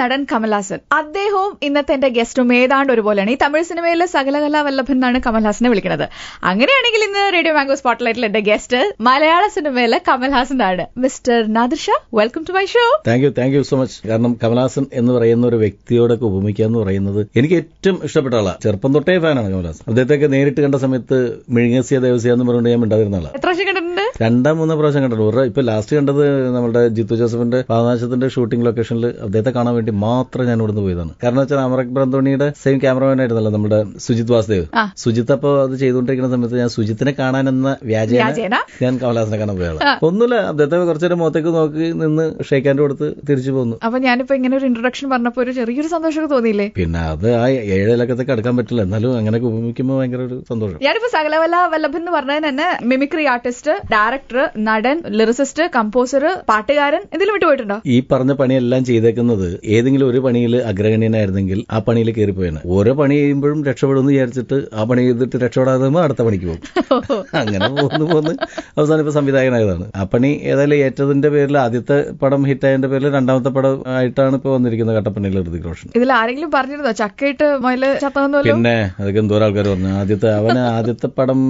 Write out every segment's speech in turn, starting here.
നടൻ കമൽഹാസൻ അദ്ദേഹവും ഇന്നത്തെ എന്റെ ഗസ്റ്റും ഏതാണ്ട് ഒരുപോലെയാണ് ഈ തമിഴ് സിനിമയിലെ സകലകലാ വല്ലഭൻ എന്നാണ് കമൽഹാസനെ വിളിക്കുന്നത് അങ്ങനെയാണെങ്കിൽ ഇന്ന് റേഡിയോ മാംഗോ സ്പോട്ട്ലൈറ്റിൽ എന്റെ ഗസ്റ്റ് മലയാള സിനിമയിലെ കമൽഹാസൻ ആണ് mister Nadir welcome to my show thank you thank you so much കാരണം കമൽഹാസൻ എന്ന് പറയുന്ന ഒരു വ്യക്തിയോടൊക്കെ ഉപമിക്കുക എന്ന് പറയുന്നത് എനിക്ക് ഏറ്റവും ഇഷ്ടപ്പെട്ട ആളാണ് ചെറുപ്പം തൊട്ടേ ഫാനാണ് കമൽഹാസൻ അദ്ദേഹത്തെ നേരിട്ട് കണ്ട സമയത്ത് മിഴുങ്ങസിയ ദേവസ്യ എന്ന് പറഞ്ഞുകൊണ്ട് ഞാൻ ഉണ്ടായിരുന്ന ആളാണ് എത്ര കണ്ടിട്ടുണ്ട് രണ്ടാം മൂന്നാം പ്രാവശ്യം കണ്ടിട്ടുണ്ട് ഇപ്പൊ ലാസ്റ്റ് കണ്ടത് നമ്മുടെ ജിത്തു ജോസഫിന്റെ പാതനാശത്തിന്റെ ഷൂട്ടിംഗ് ലൊക്കേഷനിൽ അദ്ദേഹത്തെ കാണാൻ വേണ്ടി മാത്രം ഞാൻ ഇവിടുന്ന് പോയതാണ് കാരണം വെച്ചാൽ അക്ബർ അന്തോണിയുടെ സെയിം ക്യാമറമാൻ ആയിരുന്നല്ലോ നമ്മുടെ സുജിത് വാസുദേവ് സുജിത്ത് അപ്പോൾ അത് ചെയ്തുകൊണ്ടിരിക്കുന്ന സമയത്ത് ഞാൻ സുജിത്തിനെ കാണാനെന്ന വ്യാജേന ഞാൻ കമലഹാസിനെ കാണാൻ പോയാണ് ഒന്നുമില്ല അദ്ദേഹത്തെ കുറച്ചേരം മുഖത്തേക്ക് നോക്കി നിന്ന് ഷേക്കാൻ്റെ കൊടുത്ത് തിരിച്ചു പോന്നു അപ്പൊ ഞാനിപ്പോ ഇങ്ങനെ ഒരു ഇൻട്രൊഡക്ഷൻ പറഞ്ഞപ്പോ ഒരു ചെറിയൊരു സന്തോഷമൊക്കെ തോന്നിയില്ലേ പിന്നെ അത് ആ ഏഴിലക്കത്തേക്ക് അടുക്കാൻ പറ്റില്ല എന്നാലും അങ്ങനെ ഉപമിക്കുമ്പോൾ ഭയങ്കര ഒരു സന്തോഷം ഞാനിപ്പോ സകലവല വല്ലഭൻ എന്ന് പറഞ്ഞതിന് തന്നെ മിമിക്രി ആർട്ടിസ്റ്റ് ഡയറക്ടർ നടൻ ലിറിസിസ്റ്റ് കമ്പോസർ പാട്ടുകാരൻ എന്തെങ്കിലും വിട്ടുപോയിട്ടുണ്ടോ ഈ പറഞ്ഞ പണിയെല്ലാം ചെയ്തേക്കുന്നത് ഏതെങ്കിലും ഒരു പണിയിൽ അഗ്രഗണ്യനായിരുന്നെങ്കിൽ ആ പണിയിൽ കയറിപ്പോയാണ് ഓരോ പണി ചെയ്യുമ്പോഴും രക്ഷപ്പെടുമെന്ന് വിചാരിച്ചിട്ട് ആ പണി ചെയ്തിട്ട് രക്ഷപ്പെടാതെ അടുത്ത പണിക്ക് പോകും അങ്ങനെ പോകുന്നു പോകുന്നു അവസാനം ഇപ്പൊ സംവിധായകനായതാണ് ആ പണി ഏതായാലും ഏറ്റതിന്റെ പേരിൽ ആദ്യത്തെ പടം ഹിറ്റായതിന്റെ പേരിൽ രണ്ടാമത്തെ പടം ആയിട്ടാണ് ഇപ്പൊ വന്നിരിക്കുന്നത് കട്ടപ്പണിയിൽ ഋതിക് റോഷൻ ഇതിൽ ആരെങ്കിലും പറഞ്ഞിരുന്നോ ചക്കയിട്ട് മുതല് പിന്നെ അതൊക്കെ എന്തോരം ആൾക്കാർ പറഞ്ഞു ആദ്യത്തെ അവന് ആദ്യത്തെ പടം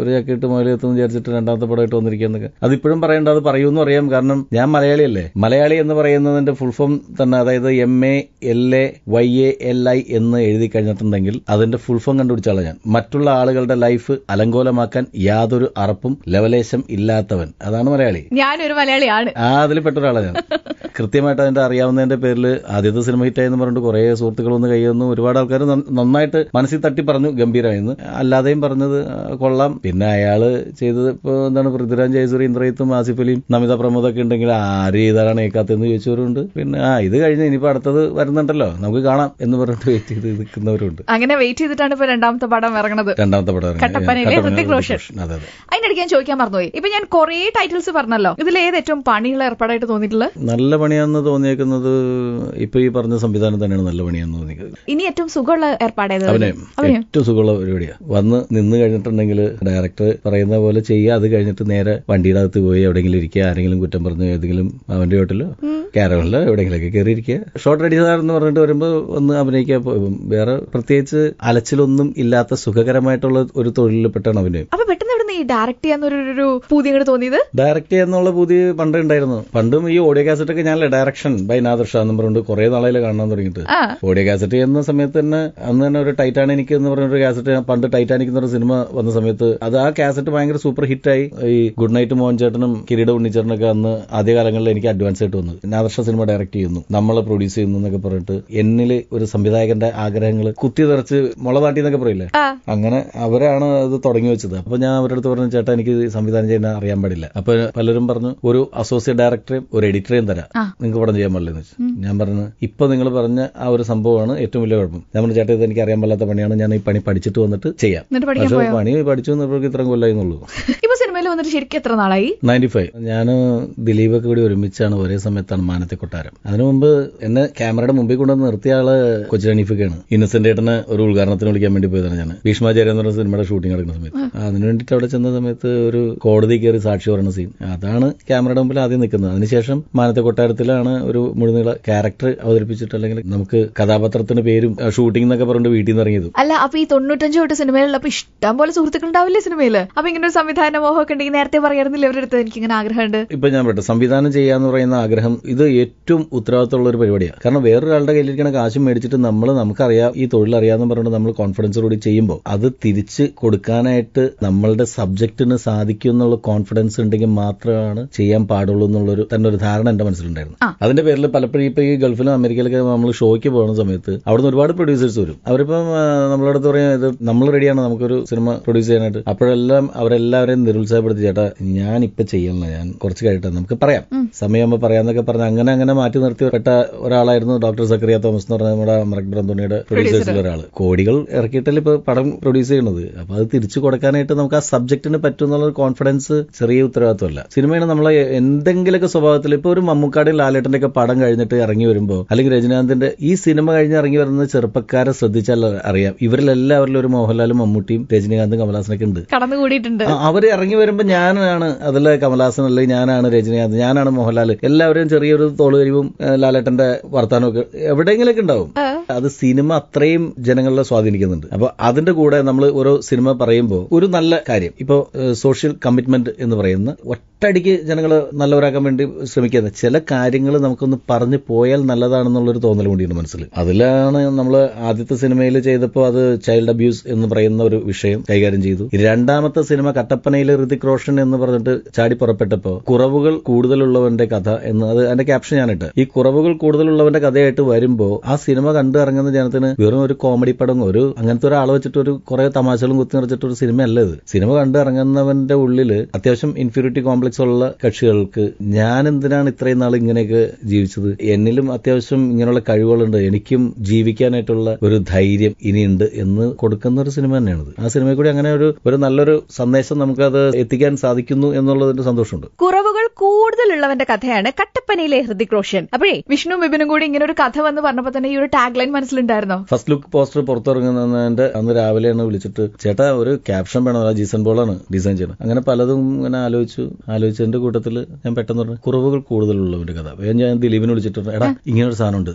ഒരു ചക്കയിട്ട് മുതലെത്തുമെന്ന് വിചാരിച്ചിട്ട് രണ്ടാമത്തെ പടം കേട്ട് വന്നിരിക്കുന്നത് അതിപ്പോഴും പറയേണ്ട അത് പറയൂന്ന് അറിയാം കാരണം ഞാൻ മലയാളിയല്ലേ മലയാളി എന്ന് പറയുന്നതിന്റെ ഫുൾ ഫോം തന്നെ അതായത് M A L A Y A L I എന്ന് എഴുതി കഴിഞ്ഞിട്ടുണ്ടെങ്കിൽ അതിന്റെ ഫുൾ ഫോം കണ്ടുപിടിച്ചാളാണ് ഞാൻ മറ്റുള്ള ആളുകളുടെ ലൈഫ് അലങ്കോലമാക്കാൻ യാതൊരു അറപ്പും ലവലേശം ഇല്ലാത്തവൻ അതാണ് മലയാളി ഞാനൊരു മലയാളിയാണ് ആ അതിൽ പെട്ട ഒരാളാണ് ഞാൻ കൃത്യമായിട്ട് അതിന്റെ അറിയാവുന്നതിന്റെ പേരിൽ ആദ്യത്തെ സിനിമ ഹിറ്റായെന്ന് പറഞ്ഞിട്ട് കുറെ സുഹൃത്തുക്കൾ ഒന്ന് കൈയൊന്നു ഒരുപാട് ആൾക്കാർ നന്നായിട്ട് മനസ്സിൽ തട്ടി പറഞ്ഞു ഗംഭീരമായിരുന്നു അല്ലാതെയും പറഞ്ഞത് കൊള്ളാം പിന്നെ അയാള് ചെയ്തത് ഇപ്പൊ എന്താണ് പൃഥ്വിരാജ് ജയസൂരി ഇന്ദ്രയത്തും ആസിഫ് അലിയും നമിത പ്രമോദൊക്കെ ഉണ്ടെങ്കിൽ ആര് ചെയ്താലാണ് ഏക്കാത്തെന്ന് ചോദിച്ചവരുണ്ട് പിന്നെ ആ ഇത് കഴിഞ്ഞ് ഇനിയിപ്പോ അടുത്തത് വരുന്നുണ്ടല്ലോ നമുക്ക് കാണാം എന്ന് പറഞ്ഞിട്ട് വെയിറ്റ് ചെയ്ത് നിൽക്കുന്നവരുണ്ട് അങ്ങനെ വെയിറ്റ് ചെയ്തിട്ടാണ് ഇപ്പൊ രണ്ടാമത്തെ പടം ഇറങ്ങുന്നത് രണ്ടാമത്തെ പടം അതിനിടയ്ക്ക് ഞാൻ ചോദിക്കാൻ മറന്നുപോയി ഇപ്പൊ ഞാൻ കുറേ ടൈറ്റിൽസ് പറഞ്ഞല്ലോ ഇതിൽ ഏത് ഏറ്റവും പണിയുള്ള ഏർപ്പാടായിട്ട് തോന്നിയിട്ടുള്ളത് നല്ല പണിയാന്ന് തോന്നിയേക്കുന്നത് ഇപ്പൊ ഈ പറഞ്ഞ സംവിധാനം തന്നെയാണ് നല്ല പണിയാന്ന് തോന്നിയത് ഇനി ഏറ്റവും സുഖമുള്ള ഏർപ്പാടായത് ഏറ്റവും സുഖമുള്ള പരിപാടിയാണ് വന്ന് നിന്ന് കഴിഞ്ഞിട്ടുണ്ടെങ്കിൽ ഡയറക്ടർ പറയുന്ന പോലെ ചെയ്യുക അത് കഴിഞ്ഞിട്ട് നേരെ വണ്ടിയുടെ അകത്ത് പോയി എവിടെയെങ്കിലും ഇരിക്കുക ആരെങ്കിലും കുറ്റം പറഞ്ഞു ഏതെങ്കിലും അവന്റെ ഹോട്ടലോ കാരവണിലോ എവിടെയെങ്കിലൊക്കെ കയറിയിരിക്കുക ഷോർട്ട് അടിച്ചതാർ എന്ന് പറഞ്ഞിട്ട് വരുമ്പോൾ ഒന്ന് അഭിനയിക്കാൻ വേറെ പ്രത്യേകിച്ച് അലച്ചിലൊന്നും ഇല്ലാത്ത സുഖകരമായിട്ടുള്ള ഒരു പെട്ടാണ് അഭിനയം എപ്പോഴാണ് ഈ ഡയറക്ട് ചെയ്യാന്നൊരു ഒരു അങ്ങോട്ട് തോന്നിയത് ഡയറക്ട് ചെയ്യാന്നുള്ള പൂതി പണ്ട് ഉണ്ടായിരുന്നു പണ്ടും ഈ ഓഡിയോ കാസറ്റ് ഒക്കെ ഞാനല്ലേ ഡയറക്ഷൻ ബൈ ഷാ എന്ന് പറഞ്ഞുകൊണ്ട് കുറെ നാളെ കാണാൻ തുടങ്ങിയിട്ട് ഓഡിയോ കാസറ്റ് ചെയ്യുന്ന സമയത്ത് തന്നെ അന്ന് തന്നെ ഒരു എനിക്ക് എന്ന് പറഞ്ഞ ഒരു കാസറ്റ് പണ്ട് ടൈറ്റാനിക് എന്നൊരു സിനിമ വന്ന സമയത്ത് അത് ആ കാസറ്റ് ഭയങ്കര സൂപ്പർ ഹിറ്റ് ആയി ഈ ഗുഡ് നൈറ്റ് മോഹൻ ചേട്ടനും കിരീട ഉണ്ണിച്ചേട്ടനൊക്കെ അന്ന് ആദ്യ കാലങ്ങളിൽ എനിക്ക് അഡ്വാൻസ് ആയിട്ട് വന്നു ഷാ സിനിമ ഡയറക്ട് ചെയ്യുന്നു നമ്മൾ പ്രൊഡ്യൂസ് ചെയ്യുന്നു എന്നൊക്കെ പറഞ്ഞിട്ട് എന്നിൽ ഒരു സംവിധായകന്റെ ആഗ്രഹങ്ങൾ കുത്തി തെറച്ച് മുള താട്ടി എന്നൊക്കെ പറയില്ലേ അങ്ങനെ അവരാണ് അത് തുടങ്ങി വെച്ചത് അപ്പൊ ഞാൻ അവരുടെ എടുത്ത് പറഞ്ഞു ചേട്ടാ എനിക്ക് സംവിധാനം ചെയ്യാൻ അറിയാൻ പാടില്ല അപ്പൊ പലരും പറഞ്ഞു ഒരു അസോസിയേറ്റ് ഡയറക്ടറെയും ഒരു എഡിറ്ററെയും തരാം നിങ്ങൾക്ക് പടം ചെയ്യാൻ പാടില്ലെന്ന് വെച്ചു ഞാൻ പറഞ്ഞു ഇപ്പൊ നിങ്ങൾ പറഞ്ഞ ആ ഒരു സംഭവമാണ് ഏറ്റവും വലിയ കുഴപ്പം ഞാൻ പറഞ്ഞു ചേട്ടാ ഇത് എനിക്ക് അറിയാൻ പാടില്ലാത്ത പണിയാണ് ഞാൻ ഈ പണി പഠിച്ചിട്ട് വന്നിട്ട് ചെയ്യാം പക്ഷേ പണി പഠിച്ചു വന്നപ്പോഴേക്ക് ഇത്ര കൊല്ലായി എന്നുള്ളൂ ഇപ്പൊ സിനിമയിൽ വന്നിട്ട് ശരിക്കും എത്ര നാളായി നയൻറ്റി ഫൈവ് ഞാൻ ദിലീപൊക്കെ കൂടി ഒരുമിച്ചാണ് ഒരേ സമയത്താണ് മാനത്തെ കൊട്ടാരം അതിനു മുമ്പ് എന്നെ ക്യാമറയുടെ മുമ്പിൽ കൊണ്ടുവന്ന് നിർത്തിയ ആള് കൊച്ചിരണീഫൊക്കെയാണ് ഇന്നസെന്റ് ഏട്ടനെ ഒരു ഉദ്ഘാടനത്തിന് വിളിക്കാൻ വേണ്ടി പോയതാണ് ഞാൻ ഭീഷ്മാചാര്യ എന്ന് പറഞ്ഞ സിനിമയുടെ ഷൂട്ടിംഗ് നടക്കുന്ന സമയത്ത് അതിനു വേണ്ടിട്ട് അവിടെ ചെന്ന സമയത്ത് ഒരു കോടതി കയറി സാക്ഷി പറയുന്ന സീൻ അതാണ് ക്യാമറയുടെ മുമ്പിൽ ആദ്യം നിൽക്കുന്നത് അതിനുശേഷം മാനത്തെ കൊട്ടാരത്തിലാണ് ഒരു മുഴുനീള ക്യാരക്ടർ അവതരിപ്പിച്ചിട്ട് അല്ലെങ്കിൽ നമുക്ക് കഥാപാത്രത്തിന്റെ പേരും ഷൂട്ടിംഗ് എന്നൊക്കെ പറഞ്ഞിട്ട് വീട്ടിൽ നിന്ന് ഇറങ്ങിയത് അല്ല അപ്പൊ ഈ തൊണ്ണൂറ്റഞ്ച് തൊട്ട് സിനിമയിലുള്ളപ്പോ ഇഷ്ടം പോലെ സുഹൃത്തുക്കൾ ഉണ്ടാവില്ലേ സിനിമയിൽ അപ്പൊ ഇങ്ങനെ ഒരു സംവിധാന മോഹമൊക്കെ ഉണ്ടെങ്കിൽ നേരത്തെ പറയായിരുന്നില്ല ഇവരെടുത്ത് എനിക്ക് ഇങ്ങനെ ആഗ്രഹമുണ്ട് ഇപ്പൊ ഞാൻ പറയട്ടെ സംവിധാനം ചെയ്യാന്ന് പറയുന്ന ആഗ്രഹം ഇത് ഏറ്റവും ഉത്തരവാദിത്തമുള്ള ഒരു പരിപാടിയാണ് കാരണം വേറൊരാളുടെ കയ്യിലിരിക്കണ കാശ് മേടിച്ചിട്ട് നമ്മൾ നമുക്കറിയാം ഈ തൊഴിൽ അറിയാമെന്ന് പറഞ്ഞിട്ട് നമ്മൾ കൂടി ചെയ്യുമ്പോൾ അത് തിരിച്ച് കൊടുക്കാനായിട്ട് നമ്മളുടെ സബ്ജക്റ്റിന് സാധിക്കും എന്നുള്ള കോൺഫിഡൻസ് ഉണ്ടെങ്കിൽ മാത്രമാണ് ചെയ്യാൻ പാടുള്ളൂ എന്നുള്ളൊരു തന്നെ ഒരു ധാരണ എന്റെ മനസ്സിലുണ്ടായിരുന്നു അതിന്റെ പേരിൽ പലപ്പോഴും ഇപ്പൊ ഈ ഗൾഫിലും അമേരിക്കയിലൊക്കെ നമ്മൾ ഷോയ്ക്ക് പോകുന്ന സമയത്ത് അവിടുന്ന് ഒരുപാട് പ്രൊഡ്യൂസേഴ്സ് വരും അവരിപ്പം നമ്മളടുത്ത് പറയാം ഇത് നമ്മൾ റെഡിയാണ് നമുക്കൊരു സിനിമ പ്രൊഡ്യൂസ് ചെയ്യാനായിട്ട് അപ്പോഴെല്ലാം അവരെല്ലാവരെയും നിരുത്സാഹപ്പെടുത്തി ചേട്ടാ ഞാൻ ഇപ്പൊ ചെയ്യണം ഞാൻ കുറച്ച് കഴിയട്ടെ നമുക്ക് പറയാം സമയമാകുമ്പോൾ പറയാന്നൊക്കെ പറഞ്ഞു അങ്ങനെ അങ്ങനെ മാറ്റി നിർത്തിപ്പെട്ട ഒരാളായിരുന്നു ഡോക്ടർ സക്രിയ തോമസ് എന്ന് പറഞ്ഞ നമ്മുടെ മറക് ബ്രന്തോണിയുടെ പ്രൊഡ്യൂസേഴ്സിൽ ഒരാൾ കോടികൾ ഇറക്കിയിട്ടല്ലേ ഇപ്പൊ പടം പ്രൊഡ്യൂസ് ചെയ്യുന്നത് അപ്പൊ അത് തിരിച്ചു കൊടുക്കാനായിട്ട് നമുക്ക് ആ സബ്ജക്ട് സബ്ജക്റ്റിന് ഒരു കോൺഫിഡൻസ് ചെറിയ ഉത്തരവാദിത്വമല്ല സിനിമയാണ് നമ്മളെ എന്തെങ്കിലുമൊക്കെ സ്വഭാവത്തിൽ ഇപ്പോൾ ഒരു മമ്മൂക്കാടും ലാലേട്ടന്റെ ഒക്കെ പടം കഴിഞ്ഞിട്ട് ഇറങ്ങി വരുമ്പോൾ അല്ലെങ്കിൽ രജനീകാന്തിന്റെ ഈ സിനിമ കഴിഞ്ഞ് ഇറങ്ങി വരുന്ന ചെറുപ്പക്കാരെ ശ്രദ്ധിച്ചാൽ അറിയാം ഇവരിലെല്ലാവരിലും ഒരു മോഹൻലാലും മമ്മൂട്ടിയും രജനീകാന്തും കമലഹാസനൊക്കെ ഉണ്ട് കൂടിയിട്ടുണ്ട് അവർ ഇറങ്ങി വരുമ്പോൾ ഞാനാണ് അതിലെ കമലഹാസൻ അല്ലെങ്കിൽ ഞാനാണ് രജനീകാന്ത് ഞാനാണ് മോഹൻലാൽ എല്ലാവരും ചെറിയൊരു തോളുകരിവും ലാലേട്ടന്റെ വർത്താനമൊക്കെ എവിടെയെങ്കിലൊക്കെ ഉണ്ടാവും അത് സിനിമ അത്രയും ജനങ്ങളെ സ്വാധീനിക്കുന്നുണ്ട് അപ്പൊ അതിന്റെ കൂടെ നമ്മൾ ഓരോ സിനിമ പറയുമ്പോൾ ഒരു നല്ല കാര്യം കാര്യം ഇപ്പോൾ സോഷ്യൽ കമ്മിറ്റ്മെന്റ് എന്ന് പറയുന്ന ഒറ്റയടിക്ക് ജനങ്ങൾ നല്ലവരാക്കാൻ വേണ്ടി ശ്രമിക്കുന്നത് ചില കാര്യങ്ങൾ നമുക്കൊന്ന് പറഞ്ഞു പോയാൽ നല്ലതാണെന്നുള്ളൊരു തോന്നൽ കൂടിയുണ്ട് മനസ്സിൽ അതിലാണ് നമ്മൾ ആദ്യത്തെ സിനിമയിൽ ചെയ്തപ്പോൾ അത് ചൈൽഡ് അബ്യൂസ് എന്ന് പറയുന്ന ഒരു വിഷയം കൈകാര്യം ചെയ്തു രണ്ടാമത്തെ സിനിമ കട്ടപ്പനയിലെ ഋതിക് റോഷൻ എന്ന് പറഞ്ഞിട്ട് ചാടി പുറപ്പെട്ടപ്പോൾ കുറവുകൾ കൂടുതലുള്ളവന്റെ കഥ എന്ന് അത് അതിന്റെ ക്യാപ്ഷൻ ഞാനിട്ട് ഈ കുറവുകൾ കൂടുതലുള്ളവന്റെ കഥയായിട്ട് വരുമ്പോൾ ആ സിനിമ കണ്ടു ഇറങ്ങുന്ന ജനത്തിന് വെറും ഒരു കോമഡി പടം ഒരു അങ്ങനത്തെ ഒരാൾ വെച്ചിട്ട് ഒരു കുറെ തമാശകളും കുത്തി നിറച്ചിട്ട് ഒരു സിനിമ അല്ല ഇത് സിനിമ കണ്ട് ഇറങ്ങുന്നവന്റെ ഉള്ളിൽ അത്യാവശ്യം ഇൻഫ്യൂരിറ്റി കോംപ്ലക്സ് ഉള്ള കക്ഷികൾക്ക് ഞാൻ എന്തിനാണ് ഇത്രയും നാൾ ഇങ്ങനെയൊക്കെ ജീവിച്ചത് എന്നിലും അത്യാവശ്യം ഇങ്ങനെയുള്ള കഴിവുകളുണ്ട് എനിക്കും ജീവിക്കാനായിട്ടുള്ള ഒരു ധൈര്യം ഇനിയുണ്ട് എന്ന് കൊടുക്കുന്ന ഒരു സിനിമ തന്നെയാണത് ആ സിനിമയിൽ കൂടി അങ്ങനെ ഒരു ഒരു നല്ലൊരു സന്ദേശം നമുക്കത് എത്തിക്കാൻ സാധിക്കുന്നു എന്നുള്ളതിന്റെ സന്തോഷമുണ്ട് കുറവുകൾ കൂടുതലുള്ളവന്റെ കഥയാണ് കട്ടപ്പനയിലെ ഹൃതിക് റോഷൻ അപ്പോഴേ വിഷ്ണു വിപിനും കൂടി ഇങ്ങനെ ഒരു കഥ വന്ന് പറഞ്ഞപ്പോ തന്നെ ഈ ഒരു ടാഗ് ലൈൻ മനസ്സിലുണ്ടായിരുന്നോ ഫസ്റ്റ് ലുക്ക് പോസ്റ്റർ പുറത്തിറങ്ങുന്നതിന്റെ അന്ന് രാവിലെയാണ് വിളിച്ചിട്ട് ചേട്ടാ ഒരു ക്യാപ്ഷൻ വേണം ജീസൺ ബോളാണ് ഡിസൈൻ ചെയ്യണം അങ്ങനെ പലതും ഇങ്ങനെ ആലോചിച്ചു ആലോചിച്ചതിന്റെ കൂട്ടത്തിൽ ഞാൻ പെട്ടെന്ന് പറഞ്ഞു കുറവുകൾ കൂടുതലുള്ളവന്റെ കഥ ഞാൻ ദിലീപിനെ വിളിച്ചിട്ടുണ്ട് എടാ ഇങ്ങനെ ഒരു സാധനം ഉണ്ട്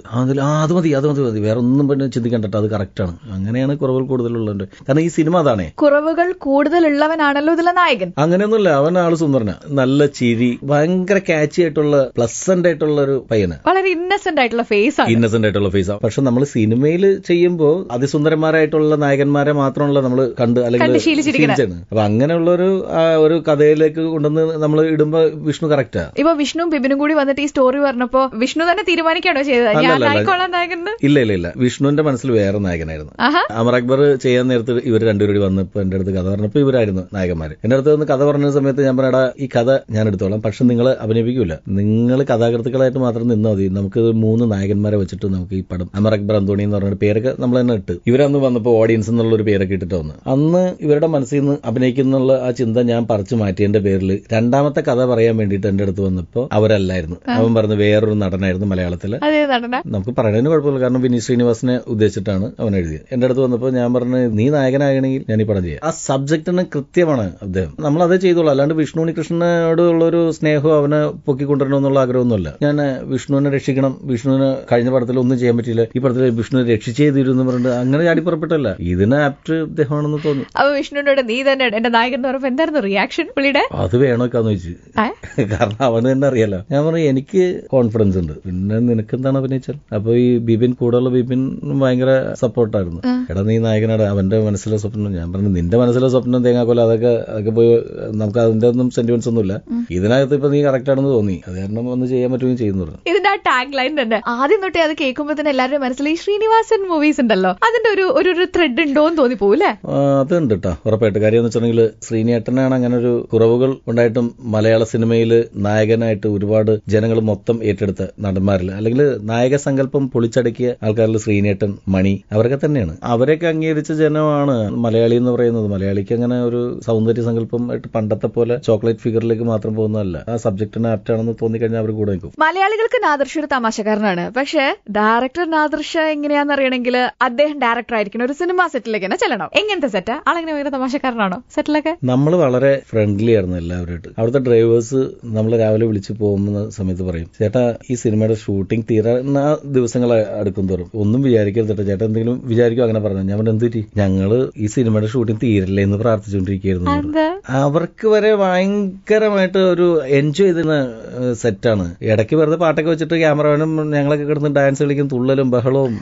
ആ അത് മതി അത് മതി മതി വേറെ ഒന്നും പിന്നെ ചിന്തിക്കണ്ടട്ടോ അത് കറക്റ്റാണ് അങ്ങനെയാണ് കുറവുകൾ കൂടുതലുള്ളവന്റെ കാരണം ഈ സിനിമ അതാണേ കുറവുകൾ കൂടുതലുള്ളവനാണല്ലോ ഇതിലെ നായകൻ അങ്ങനെയൊന്നുമില്ല അവൻ ആള് സുന്ദരന നല്ല ചിരി ഭയങ്കര കാച്ചി ആയിട്ടുള്ള പ്ലസന്റ് ആയിട്ടുള്ള ഒരു പയ്യന് വളരെ ഇന്നസെന്റ് ആയിട്ടുള്ള ഫേസ് ആണ് ഇന്നസെന്റ് ആയിട്ടുള്ള ഫേസ് ആണ് പക്ഷെ നമ്മൾ സിനിമയിൽ ചെയ്യുമ്പോൾ അതിസുന്ദരന്മാരായിട്ടുള്ള നായകന്മാരെ മാത്രമല്ല നമ്മൾ കണ്ട് അല്ലെങ്കിൽ അപ്പൊ അങ്ങനെയുള്ള ഒരു ഒരു കഥയിലേക്ക് കൊണ്ടുവന്ന് നമ്മൾ ഇടുമ്പോ വിഷ്ണു കറക്റ്റാ ഇപ്പൊ വിഷ്ണു ബിബിനും കൂടി വന്നിട്ട് ഈ സ്റ്റോറി പറഞ്ഞപ്പോ വിഷ്ണു തന്നെ തീരുമാനിക്കാണോ ചെയ്തത് ഇല്ല ഇല്ല ഇല്ല വിഷ്ണുവിന്റെ മനസ്സിൽ വേറെ നായകനായിരുന്നു അമർ അക്ബർ ചെയ്യാൻ നേരത്ത് ഇവർ രണ്ടുപേരും വന്നപ്പോ എന്റെ അടുത്ത് കഥ പറഞ്ഞപ്പോ ഇവരായിരുന്നു നായകന്മാർ എന്റെ അടുത്ത് വന്ന് കഥ പറഞ്ഞ സമയത്ത് ഞാൻ പറയടാ ഈ കഥ ഞാൻ എടുത്തോളാം പക്ഷെ നിങ്ങൾ അഭിനയിപ്പിക്കൂല നിങ്ങൾ കഥാകൃത്തുക്കളായിട്ട് മാത്രം നിന്നാൽ മതി നമുക്ക് മൂന്ന് നായകന്മാരെ വെച്ചിട്ട് നമുക്ക് ഈ പടം അമർ അക്ബർ അന്തോണി എന്ന് പറഞ്ഞ പേരൊക്കെ നമ്മൾ തന്നെ ഇട്ട് ഇവരന്ന് വന്നപ്പോൾ ഓഡിയൻസ് എന്നുള്ള ഒരു പേരൊക്കെ ഇട്ടിട്ട് വന്ന് അന്ന് ഇവരുടെ മനസ്സിൽ നിന്ന് അഭിനയിക്കുന്നുള്ള ആ ചിന്ത ഞാൻ പറിച്ചു മാറ്റിയതിന്റെ പേരിൽ രണ്ടാമത്തെ കഥ പറയാൻ വേണ്ടിയിട്ട് എന്റെ അടുത്ത് വന്നപ്പോൾ അവരല്ലായിരുന്നു അവൻ പറഞ്ഞു വേറൊരു നടനായിരുന്നു മലയാളത്തിൽ നമുക്ക് പറയുന്നതിന് കുഴപ്പമില്ല കാരണം വിനീത് ശ്രീനിവാസിനെ ഉദ്ദേശിച്ചിട്ടാണ് അവൻ എഴുതിയത് എന്റെ അടുത്ത് വന്നപ്പോൾ ഞാൻ പറഞ്ഞു നീ നായകനാകണമെങ്കിൽ ഞാൻ ഈ പടം ചെയ്യാം ആ സബ്ജക്റ്റിന് കൃത്യമാണ് അദ്ദേഹം നമ്മൾ അതേ ചെയ്തോളൂ അല്ലാണ്ട് വിഷ്ണുണി കൃഷ്ണനോടുള്ള ഒരു സ്നേഹവും അവനെ പൊക്കിക്കൊണ്ടുവരണമെന്നുള്ള ആഗ്രഹമൊന്നുമല്ല ഞാൻ വിഷ്ണുവിനെ രക്ഷിക്കണം വിഷ്ണുവിന് കഴിഞ്ഞ പടത്തിൽ ഒന്നും ചെയ്യാൻ പറ്റില്ല ഈ പടത്തിൽ വിഷ്ണു രക്ഷിച്ചേ തീരുന്നു പറഞ്ഞിട്ട് അങ്ങനെ പുറപ്പെട്ടല്ല ഇതിന് ആപ്റ്റ് ഇദ്ദേഹമാണെന്ന് തോന്നുന്നു അപ്പൊ വിഷ്ണുവിനോട് നീ തന്നെ എന്റെ നായകൻ എന്തായിരുന്നു റിയാക്ഷൻ പുള്ളിയുടെ അത് വേണമൊക്കെന്ന് വെച്ച് കാരണം അവന് തന്നെ അറിയാലോ ഞാൻ പറഞ്ഞു എനിക്ക് കോൺഫിഡൻസ് ഉണ്ട് പിന്നെ നിനക്ക് എന്താണ് അഭിനയിച്ചത് അപ്പൊ ഈ ബിപിൻ കൂടെയുള്ള ബിപിൻ ഭയങ്കര സപ്പോർട്ടായിരുന്നു എടാ നീ നായകനാണ് അവന്റെ മനസ്സിലെ സ്വപ്നം ഞാൻ പറഞ്ഞു നിന്റെ മനസ്സിലെ സ്വപ്നം തേങ്ങാക്കോല അതൊക്കെ അതൊക്കെ പോയി നമുക്ക് അതിന്റെ ഒന്നും സെന്റിമെന്റ്സ് ഒന്നുമില്ല ഇതിനകത്ത് ഇപ്പൊ നീ ആണെന്ന് തോന്നി അത് കാരണം ഒന്ന് ചെയ്യാൻ പറ്റുമെന്ന് ചെയ്യുന്നു ടാഗ് ലൈൻ തന്നെ ആദ്യം തൊട്ടേ അത് കേൾക്കുമ്പോൾ തന്നെ എല്ലാവരുടെ മനസ്സിൽ ഈ ശ്രീനിവാസൻ മൂവീസ് ഉണ്ടല്ലോ അതിന്റെ ഒരു ഒരു ത്രെഡ് ഉണ്ടോ എന്ന് തോന്നിപ്പോ അല്ലേ അതുണ്ട് കേട്ടോ ഉറപ്പായിട്ട് കാര്യം എന്ന് വെച്ചിട്ടുണ്ടെങ്കിൽ ശ്രീനിയേട്ടനാണ് അങ്ങനെ ഒരു കുറവുകൾ ഉണ്ടായിട്ടും മലയാള സിനിമയിൽ നായകനായിട്ട് ഒരുപാട് ജനങ്ങൾ മൊത്തം ഏറ്റെടുത്ത നടന്മാരിൽ അല്ലെങ്കിൽ നായക സങ്കല്പം പൊളിച്ചടക്കിയ ആൾക്കാരിൽ ശ്രീനേട്ടൻ മണി അവരൊക്കെ തന്നെയാണ് അവരൊക്കെ അംഗീകരിച്ച ജനമാണ് മലയാളി എന്ന് പറയുന്നത് മലയാളിക്ക് അങ്ങനെ ഒരു സൗന്ദര്യ സങ്കല്പം ആയിട്ട് പണ്ടത്തെ പോലെ ചോക്ലേറ്റ് ഫിഗറിലേക്ക് മാത്രം പോകുന്നതല്ല ആ സബ്ജക്റ്റിന് ആപ്റ്റാണെന്ന് തോന്നിക്കഴിഞ്ഞാൽ അവർ കൂടെ നിൽക്കും മലയാളികൾക്ക് നാദർഷ ഒരു തമാശക്കാരനാണ് പക്ഷേ ഡയറക്ടർ നാദർഷ എങ്ങനെയാന്ന് അറിയണമെങ്കിൽ അദ്ദേഹം ഡയറക്ടർ ആയിരിക്കണം ഒരു സിനിമ സെറ്റിലേക്ക് തന്നെ ചെല്ലണം എങ്ങനത്തെ സെറ്റാ ആളെങ്ങനെ ഭയങ്കര തമാശക്കാരനാണോ സെറ്റിലൊക്കെ നമ്മൾ വളരെ ഫ്രണ്ട്ലി ആയിരുന്നു എല്ലാവരുമായിട്ട് അവിടുത്തെ ഡ്രൈവേഴ്സ് നമ്മൾ രാവിലെ വിളിച്ച് പോകുന്ന സമയത്ത് പറയും ചേട്ടാ ഈ സിനിമയുടെ ഷൂട്ടിംഗ് തീരുന്ന ദിവസങ്ങൾ അടുക്കും തോറും ഒന്നും വിചാരിക്കരുത് ചേട്ടാ എന്തെങ്കിലും വിചാരിക്കും അങ്ങനെ പറഞ്ഞു ഞാൻ എന്ത് പറ്റി ഞങ്ങള് ഈ സിനിമയുടെ ഷൂട്ടിംഗ് തീരല്ലേ എന്ന് പ്രാർത്ഥിച്ചുകൊണ്ടിരിക്കുന്നു അവർക്ക് വരെ ഭയങ്കരമായിട്ട് ഒരു എൻജോയ് ചെയ്തിരുന്ന സെറ്റാണ് ഇടയ്ക്ക് വെറുതെ പാട്ടൊക്കെ വെച്ചിട്ട് എട്ട് ക്യാമറമാനും ഞങ്ങളൊക്കെ കിടന്ന് ഡാൻസ് കളിക്കും തുള്ളലും ബഹളവും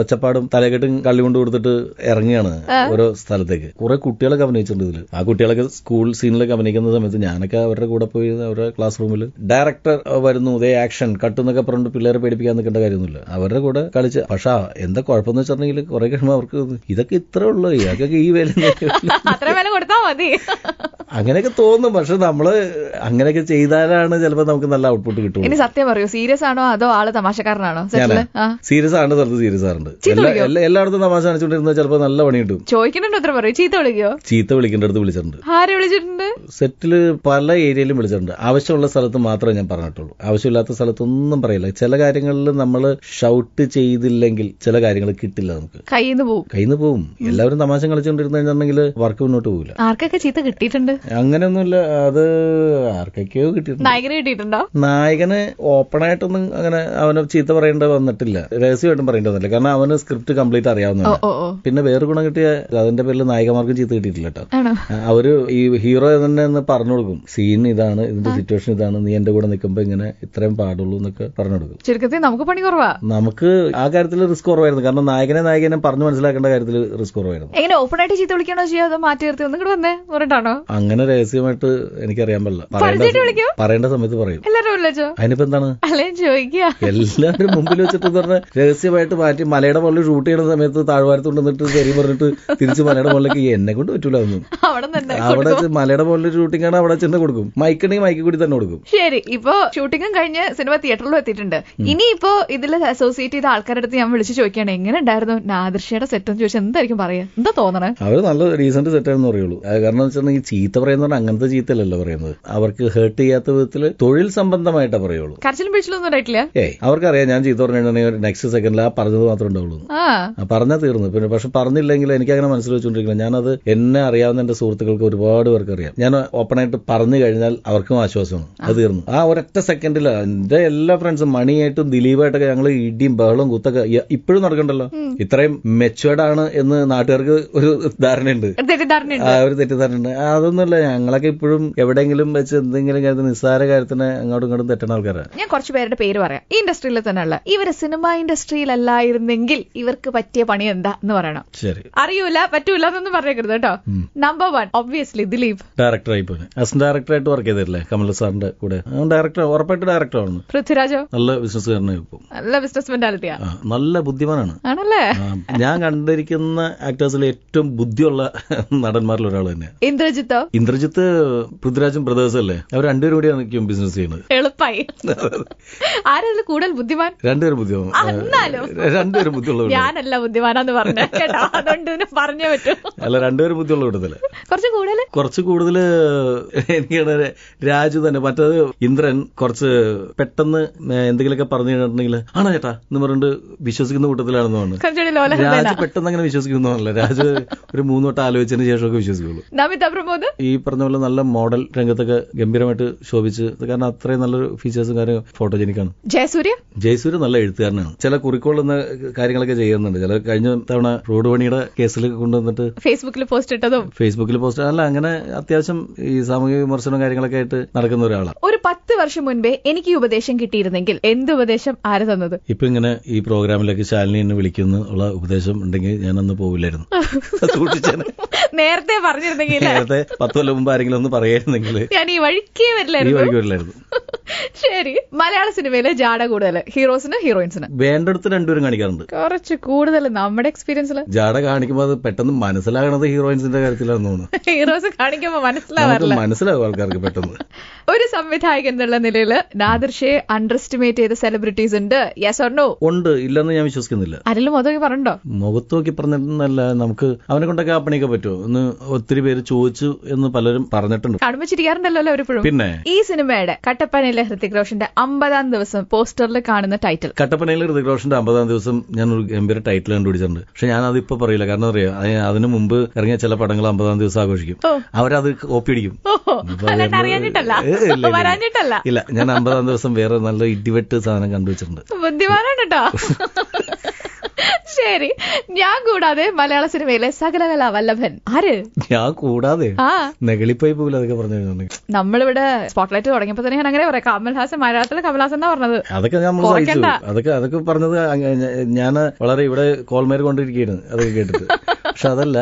ഒച്ചപ്പാടും തലകെട്ടും കള്ളി കൊണ്ട് കൊടുത്തിട്ട് ഇറങ്ങിയാണ് ഓരോ സ്ഥലത്തേക്ക് കുറെ കുട്ടികളൊക്കെ അഭിനയിച്ചിട്ടുണ്ട് ഇതിൽ ആ കുട്ടികളൊക്കെ സ്കൂൾ സീനിലൊക്കെ അഭിനയിക്കുന്ന സമയത്ത് ഞാനൊക്കെ അവരുടെ കൂടെ പോയി അവരുടെ ക്ലാസ് റൂമിൽ ഡയറക്ടർ വരുന്നു ഇതേ ആക്ഷൻ കട്ട് എന്നൊക്കെ പറഞ്ഞിട്ട് പിള്ളേരെ പേടിപ്പിക്കാൻ നിൽക്കേണ്ട കാര്യമൊന്നുമില്ല അവരുടെ കൂടെ കളിച്ച് പക്ഷാ എന്താ കുഴപ്പമെന്ന് വെച്ചിട്ടുണ്ടെങ്കിൽ കുറെ കഴിയുമ്പോൾ അവർക്ക് ഇതൊക്കെ ഇത്ര ഉള്ളു ഇതൊക്കെ ഈ വില വില കൊടുത്താൽ മതി അങ്ങനെയൊക്കെ തോന്നും പക്ഷെ നമ്മള് അങ്ങനെയൊക്കെ ചെയ്താലാണ് ചിലപ്പോൾ നമുക്ക് നല്ല ഔട്ട്പുട്ട് കിട്ടും സത്യം പറയൂ സീരിയസ് ആണ് ആണോ അതോ ആള് തമാശക്കാരനാണോ സീരിയസ് ആണ് സീരിയസ് ആണ് എല്ലായിടത്തും തമാശ കാണിച്ചുകൊണ്ടിരുന്ന ചിലപ്പോ നല്ല പണി കിട്ടും ചോദിക്കുന്നുണ്ട് അത്ര പറയും ചീത്ത വിളിക്കോ ചീത്ത വിളിക്കേണ്ട അടുത്ത് വിളിച്ചിട്ടുണ്ട് ആരെ വിളിച്ചിട്ടുണ്ട് സെറ്റില് പല ഏരിയയിലും വിളിച്ചിട്ടുണ്ട് ആവശ്യമുള്ള സ്ഥലത്ത് മാത്രമേ ഞാൻ പറഞ്ഞിട്ടുള്ളൂ ആവശ്യമില്ലാത്ത സ്ഥലത്തൊന്നും പറയില്ല ചില കാര്യങ്ങളിൽ നമ്മൾ ഷൗട്ട് ചെയ്തില്ലെങ്കിൽ ചില കാര്യങ്ങൾ കിട്ടില്ല നമുക്ക് കയ്യിന്ന് പോകും കയ്യിന്ന് പോകും എല്ലാവരും തമാശ കളിച്ചുകൊണ്ടിരുന്നെങ്കിൽ വർക്ക് മുന്നോട്ട് പോകില്ല ആർക്കൊക്കെ ചീത്ത കിട്ടിയിട്ടുണ്ട് അങ്ങനെയൊന്നുമില്ല അത് ആർക്കൊക്കെയോ കിട്ടിയിട്ടുണ്ട് നായകനെ കിട്ടിയിട്ടുണ്ടോ നായകന് ഓപ്പൺ ആയിട്ടൊന്നും ഒന്നും അങ്ങനെ അവനെ ചീത്ത പറയേണ്ട വന്നിട്ടില്ല രഹസ്യമായിട്ടും പറയേണ്ടി വന്നില്ല കാരണം അവന് സ്ക്രിപ്റ്റ് കംപ്ലീറ്റ് അറിയാവുന്ന പിന്നെ വേറെ ഗുണം കിട്ടിയ അതിന്റെ പേരിൽ നായികമാർക്കും ചീത്ത കിട്ടിയിട്ടില്ല കേട്ടോ അവര് ഈ ഹീറോ തന്നെ പറഞ്ഞു കൊടുക്കും സീൻ ഇതാണ് ഇതിന്റെ സിറ്റുവേഷൻ ഇതാണ് നീ എന്റെ കൂടെ നിൽക്കുമ്പോ ഇങ്ങനെ ഇത്രയും പാടുള്ളൂ എന്നൊക്കെ പറഞ്ഞു കൊടുക്കും ചുരുക്കത്തിൽ നമുക്ക് പണി കുറവാ നമുക്ക് ആ കാര്യത്തിൽ റിസ്ക് കുറവായിരുന്നു കാരണം നായകനെ നായകനെ പറഞ്ഞു മനസ്സിലാക്കേണ്ട കാര്യത്തിൽ റിസ്ക് കുറവായിരുന്നു എങ്ങനെ ഓപ്പൺ ആയിട്ട് ചീത്ത വിളിക്കണോ ചെയ്യാതെ മാറ്റി നിർത്തി ഒന്നും വന്നേ പറഞ്ഞിട്ടാണോ അങ്ങനെ രഹസ്യമായിട്ട് എനിക്കറിയാൻ പറ്റില്ല പറയേണ്ട സമയത്ത് പറയും എല്ലാവരും അതിനിപ്പോ എന്താണ് അല്ലേ ചോദിക്കുക എല്ലാവരും മുമ്പിൽ വെച്ചിട്ട് പറഞ്ഞ രഹസ്യമായിട്ട് മാറ്റി മലയുടെ മുകളിൽ ഷൂട്ട് ചെയ്യുന്ന സമയത്ത് താഴ്വാരത്ത് കൊണ്ടുവന്നിട്ട് തെരി പറഞ്ഞിട്ട് തിരിച്ച് മലയുടെ മുകളിലേക്ക് എന്നെ കൊണ്ട് പറ്റൂല ഒന്നും അവിടെ മലയുടെ മുകളിൽ ഷൂട്ടിംഗ് ആണ് അവിടെ ചെന്ന് കൊടുക്കും മൈക്കുണ്ടെങ്കിൽ മൈക്ക് കൂടി തന്നെ കൊടുക്കും ശരി ഇപ്പോ ഷൂട്ടിംഗും കഴിഞ്ഞ് സിനിമ തിയേറ്ററിലും എത്തിയിട്ടുണ്ട് ഇനിയിപ്പോ ഇതിൽ അസോസിയേറ്റ് ചെയ്ത ആൾക്കാരുടെ അടുത്ത് ഞാൻ വിളിച്ചു ചോദിക്കുകയാണ് എങ്ങനെ ഉണ്ടായിരുന്നു നാദൃഷയുടെ സെറ്റ് എന്ന് ചോദിച്ചാൽ എന്തായിരിക്കും പറയാ എന്താ തോന്നണേ അവര് നല്ല റീസെന്റ് സെറ്റ് ആണെന്ന് പറയുള്ളൂ കാരണം എന്ന് വെച്ചിട്ടുണ്ടെങ്കിൽ ചീത്ത പറയുന്നവർ അങ്ങനത്തെ ചീത്തയല്ലല്ലോ പറയുന്നത് അവർക്ക് ഹേർട്ട് ചെയ്യാത്ത വിധത്തില് തൊഴിൽ സംബന്ധമായിട്ടാ പറയുള്ളൂ കരച്ചിലും പിടിച്ചിലൊന്നും പറ്റില്ല ഏയ് അവർക്കറിയാം ഞാൻ ചെയ്തു പറഞ്ഞിട്ടുണ്ടെങ്കിൽ നെക്സ്റ്റ് സെക്കൻഡിൽ ആ പറഞ്ഞത് മാത്രമേ ഉണ്ടാവുള്ളൂ പറഞ്ഞാൽ തീർന്നു പിന്നെ പക്ഷെ പറഞ്ഞില്ലെങ്കിൽ എനിക്ക് അങ്ങനെ മനസ്സിൽ വെച്ചുകൊണ്ടിരിക്കുന്നത് ഞാനത് എന്നെ അറിയാവുന്ന എന്റെ സുഹൃത്തുക്കൾക്ക് ഒരുപാട് പേർക്ക് അറിയാം ഞാൻ ആയിട്ട് പറഞ്ഞു കഴിഞ്ഞാൽ അവർക്കും ആശ്വാസമാണ് അത് തീർന്നു ആ ഒരൊറ്റ സെക്കൻഡിൽ എന്റെ എല്ലാ ഫ്രണ്ട്സും മണിയായിട്ടും ദിലീപായിട്ടൊക്കെ ഞങ്ങൾ ഇടിയും ബഹളും കുത്തൊക്കെ ഇപ്പോഴും നടക്കണ്ടല്ലോ ഇത്രയും മെച്ചുവേർഡ് ആണ് എന്ന് നാട്ടുകാർക്ക് ഒരു ധാരണയുണ്ട് ഒരു തെറ്റിദ്ധാരണയുണ്ട് അതൊന്നുമല്ല ഞങ്ങളൊക്കെ ഇപ്പോഴും എവിടെയെങ്കിലും വെച്ച് എന്തെങ്കിലും കാര്യത്തിന് നിസ്സാര കാര്യത്തിന് അങ്ങോട്ടും ഇങ്ങോട്ടും തെറ്റണ ആൾക്കാരാണ് ഞാൻ കുറച്ച് പേരുടെ പേര് പറയാം ഈ ഇൻഡസ്ട്രിയിൽ തന്നെ ഉള്ള ഇവര് സിനിമ ഇൻഡസ്ട്രിയിലല്ലായിരുന്നെങ്കിൽ ഇവർക്ക് പറ്റിയ പണി എന്താ എന്ന് പറയണം അറിയൂല പറ്റൂല എന്നൊന്നും പറയരുത് കേട്ടോ നമ്പർ വൺ ഒബ്വിയസ്ലി ദിലീപ് ഡയറക്ടറായി പോയി അസിസ്റ്റന്റ് ആയിട്ട് വർക്ക് ചെയ്തില്ലേ കമൽ സാറിന്റെ കൂടെ ഡയറക്ടർ ഉറപ്പായിട്ട് ഡയറക്ടറാണ് പൃഥ്വിരാജോ നല്ല ബിസിനസ് നല്ല ബിസിനസ് മെന്റാലിറ്റിയാ നല്ല ബുദ്ധിമാനാണ് ആണല്ലേ ഞാൻ കണ്ടിരിക്കുന്ന ആക്ടേഴ്സിൽ ഏറ്റവും ബുദ്ധിയുള്ള നടന്മാരിൽ ഒരാൾ തന്നെ ഇന്ദ്രജിത്ത് ഇന്ദ്രജിത്ത് പൃഥ്വിരാജും ബ്രദേഴ്സ് അല്ലേ അവർ രണ്ടുപേരും കൂടിയാണ് ബിസിനസ് ചെയ്യുന്നത് എളുപ്പമായി ആരതിൽ കൂടുതൽ ബുദ്ധിമാൻ രണ്ടുപേരും ബുദ്ധിമാൻ രണ്ടുപേരും ബുദ്ധിയുള്ള ഞാനല്ല ബുദ്ധിമാനാന്ന് പറഞ്ഞു കേട്ടോ അതുകൊണ്ട് പറഞ്ഞേ പറ്റും അല്ല രണ്ടുപേരും ബുദ്ധിയുള്ള കൂടുതൽ കുറച്ച് കൂടുതൽ കുറച്ച് കൂടുതൽ എനിക്കാണ് രാജു തന്നെ മറ്റത് ഇന്ദ്രൻ കുറച്ച് പെട്ടെന്ന് എന്തെങ്കിലുമൊക്കെ പറഞ്ഞു കഴിഞ്ഞിട്ടുണ്ടെങ്കിൽ ആണോ ചേട്ടാ എന്ന് പറഞ്ഞിട്ട് വിശ്വസിക്കുന്ന കൂട്ടത്തിലാണെന്ന് തോന്നുന്നു രാജു പെട്ടെന്ന് അങ്ങനെ വിശ്വസിക്കുന്നതല്ല രാജു ഒരു മൂന്ന് വട്ടം ആലോചിച്ചതിന് ശേഷമൊക്കെ വിശ്വസിക്കുള്ളൂ ഈ പറഞ്ഞ പോലെ നല്ല മോഡൽ രംഗത്തൊക്കെ ഗംഭീരമായിട്ട് ശോഭിച്ച് കാരണം അത്രയും നല്ലൊരു ഫീച്ചേഴ്സും കാര്യം ജനിക്കാണ് എഴുത്തുകാരനാണ് ജയസൂര്യ ജയസൂര്യ നല്ല എഴുത്തുകാരനാണ് ചില കുറിക്കൊള്ളുന്ന കാര്യങ്ങളൊക്കെ ചെയ്യുന്നുണ്ട് ചില കഴിഞ്ഞ തവണ റോഡ് പണിയുടെ കേസിലൊക്കെ കൊണ്ടുവന്നിട്ട് ഫേസ്ബുക്കിൽ പോസ്റ്റ് ഇട്ടതും ഫേസ്ബുക്കിൽ പോസ്റ്റ് അല്ല അങ്ങനെ അത്യാവശ്യം ഈ സാമൂഹിക വിമർശനം കാര്യങ്ങളൊക്കെ ആയിട്ട് നടക്കുന്ന ഒരാളാണ് ഒരു പത്ത് വർഷം മുൻപേ എനിക്ക് ഉപദേശം കിട്ടിയിരുന്നെങ്കിൽ എന്ത് ഉപദേശം ആര് തന്നത് ഇപ്പൊ ഇങ്ങനെ ഈ പ്രോഗ്രാമിലേക്ക് ശാലിനി എന്നെ വിളിക്കുന്നു ഉള്ള ഉപദേശം ഉണ്ടെങ്കിൽ ഞാനൊന്ന് പോവില്ലായിരുന്നു നേരത്തെ പറഞ്ഞിരുന്നെങ്കിൽ നേരത്തെ പത്ത് കൊല്ലം മുമ്പ് ആരെങ്കിലും ഒന്ന് പറയായിരുന്നെങ്കിൽ ഞാൻ ഈ വഴിക്കേ വഴിക്ക് വരില്ലായിരുന്നു ശരി മലയാള സിനിമ സിനിമയിലെ ജാട കൂടുതൽ ഹീറോസിന് ഹീറോയിൻസിന് വേണ്ടടുത്ത് രണ്ടുപേരും കാണിക്കാറുണ്ട് കുറച്ച് കൂടുതൽ നമ്മുടെ എക്സ്പീരിയൻസിൽ ജാട കാണിക്കുമ്പോൾ അത് പെട്ടെന്ന് മനസ്സിലാകണത് ഹീറോയിൻസിന്റെ കാര്യത്തിലാണെന്ന് തോന്നുന്നു ഹീറോസ് കാണിക്കുമ്പോൾ മനസ്സിലാവാറില്ല മനസ്സിലാവും ആൾക്കാർക്ക് പെട്ടെന്ന് ഒരു സംവിധായകൻ എന്നുള്ള നിലയിൽ നാദർഷയെ അണ്ടർ എസ്റ്റിമേറ്റ് ചെയ്ത സെലിബ്രിറ്റീസ് ഉണ്ട് യെസ് ഓർ നോ ഉണ്ട് ഇല്ലെന്ന് ഞാൻ വിശ്വസിക്കുന്നില്ല ആരെങ്കിലും മുഖത്തോക്കി പറഞ്ഞോ മുഖത്ത് നോക്കി പറഞ്ഞിട്ടല്ല നമുക്ക് അവനെ കൊണ്ടൊക്കെ ആ പണിയൊക്കെ പറ്റുമോ എന്ന് ഒത്തിരി പേര് ചോദിച്ചു എന്ന് പലരും പറഞ്ഞിട്ടുണ്ട് കടുമ്പിച്ചിരിക്കാറുണ്ടല്ലോ എപ്പോഴും പിന്നെ ഈ സിനിമയുടെ കട്ടപ്പനയിലെ ഹൃത്തിക് റോഷന്റെ അമ്പതാം ദിവസം ദിവസം പോസ്റ്ററിൽ കാണുന്ന ടൈറ്റിൽ കട്ടപ്പനയിൽ ഋതിക് റോഷന്റെ അമ്പതാം ദിവസം ഞാൻ ഒരു ഗംഭീര ടൈറ്റിൽ കണ്ടുപിടിച്ചിട്ടുണ്ട് പക്ഷെ ഞാൻ അതിപ്പോ പറയില്ല കാരണം അറിയാം അതിന് മുമ്പ് ഇറങ്ങിയ ചില പടങ്ങൾ അമ്പതാം ദിവസം ആഘോഷിക്കും അവരത് കോപ്പി അടിക്കും ഇല്ല ഞാൻ അമ്പതാം ദിവസം വേറെ നല്ല ഇടിവെട്ട് സാധനം കണ്ടുവച്ചിട്ടുണ്ട് ബുദ്ധിമാനാണ് കേട്ടോ ശരി ഞാൻ കൂടാതെ മലയാള സിനിമയിലെ സകലകല വല്ലഭൻ ആര് ഞാൻ കൂടാതെ ആ പോയി പോലും അതൊക്കെ പറഞ്ഞു നമ്മളിവിടെ സ്പോട്ട്ലൈറ്റ് തുടങ്ങിയപ്പോ തന്നെ ഞാൻ അങ്ങനെ പറയാം കമൽഹാസൻ മലയാളത്തിലെ കമൽഹാസൻ എന്നാ പറഞ്ഞത് അതൊക്കെ നമ്മൾ അതൊക്കെ അതൊക്കെ പറഞ്ഞത് ഞാൻ വളരെ ഇവിടെ കോൾമേർ കൊണ്ടിരിക്കുകയായിരുന്നു അതൊക്കെ കേട്ടിട്ട് പക്ഷെ അതല്ല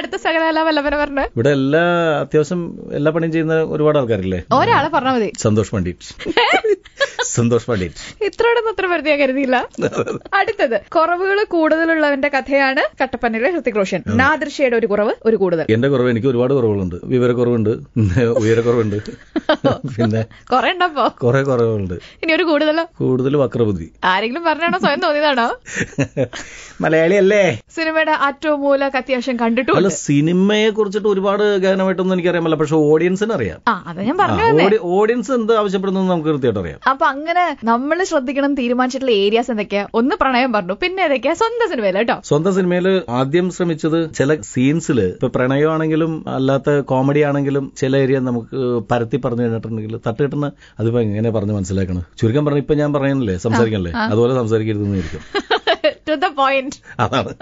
അടുത്ത സകലകല വല്ലഭനെ പറഞ്ഞു ഇവിടെ എല്ലാ അത്യാവശ്യം എല്ലാ പണിയും ചെയ്യുന്ന ഒരുപാട് ആൾക്കാരില്ലേ ഒരാളെ പറഞ്ഞാൽ മതി സന്തോഷ് പണ്ഡിറ്റ് സന്തോഷ് പണ്ഡിറ്റ് ഇത്രയോടൊന്നും അത്ര വെറുതെ കരുതിയില്ല അടുത്തത് കുറവുകൾ കൂടുതലുള്ളവന്റെ കഥയാണ് കട്ടപ്പനയിലെ ഹൃത്തിക് റോഷൻ നാദൃശയുടെ ഒരു കുറവ് ഒരു കൂടുതൽ എന്റെ കുറവ് എനിക്ക് ഒരുപാട് കുറവുകളുണ്ട് വിവരക്കുറവുണ്ട് ഉയരക്കുറവുണ്ട് പിന്നെ കുറെ ഉണ്ടപ്പോ കുറെ കുറവുകളുണ്ട് ഇനി ഒരു കൂടുതലോ കൂടുതൽ വക്രബുദ്ധി ആരെങ്കിലും പറഞ്ഞാണോ സ്വയം തോന്നിയതാണോ മലയാളി അല്ലേ സിനിമയുടെ അറ്റവും മൂല അത്യാവശ്യം കണ്ടിട്ടു അല്ല സിനിമയെ കുറിച്ചിട്ട് ഒരുപാട് ഗാനമായിട്ടൊന്നും എനിക്കറിയാമല്ല പക്ഷെ ഓഡിയൻസിന് അറിയാം പറഞ്ഞു ഓഡിയൻസ് എന്ത് ആവശ്യപ്പെടുന്നു നമുക്ക് കൃത്യമായിട്ട് അറിയാം അപ്പൊ അങ്ങനെ നമ്മൾ ശ്രദ്ധിക്കണം തീരുമാനിച്ചിട്ടുള്ള ഏരിയാസ് എന്തൊക്കെയാ ഒന്ന് പ്രണയം പറഞ്ഞു പിന്നെ ഏതൊക്കെയാ സ്വന്തം സിനിമയിൽ കേട്ടോ സ്വന്തം സിനിമയിൽ ആദ്യം ശ്രമിച്ചത് ചില സീൻസിൽ ഇപ്പൊ പ്രണയമാണെങ്കിലും അല്ലാത്ത കോമഡി ആണെങ്കിലും ചില ഏരിയ നമുക്ക് പരത്തി പറഞ്ഞു കഴിഞ്ഞിട്ടുണ്ടെങ്കിൽ കിട്ടുന്ന അതിപ്പോ എങ്ങനെ പറഞ്ഞു മനസ്സിലാക്കണം ചുരുക്കം പറഞ്ഞു ഇപ്പൊ ഞാൻ പറയുന്നില്ലേ സംസാരിക്കണല്ലേ അതുപോലെ സംസാരിക്കരുതെന്നായിരിക്കും ടു ദ പോയിന്റ് അതാണ്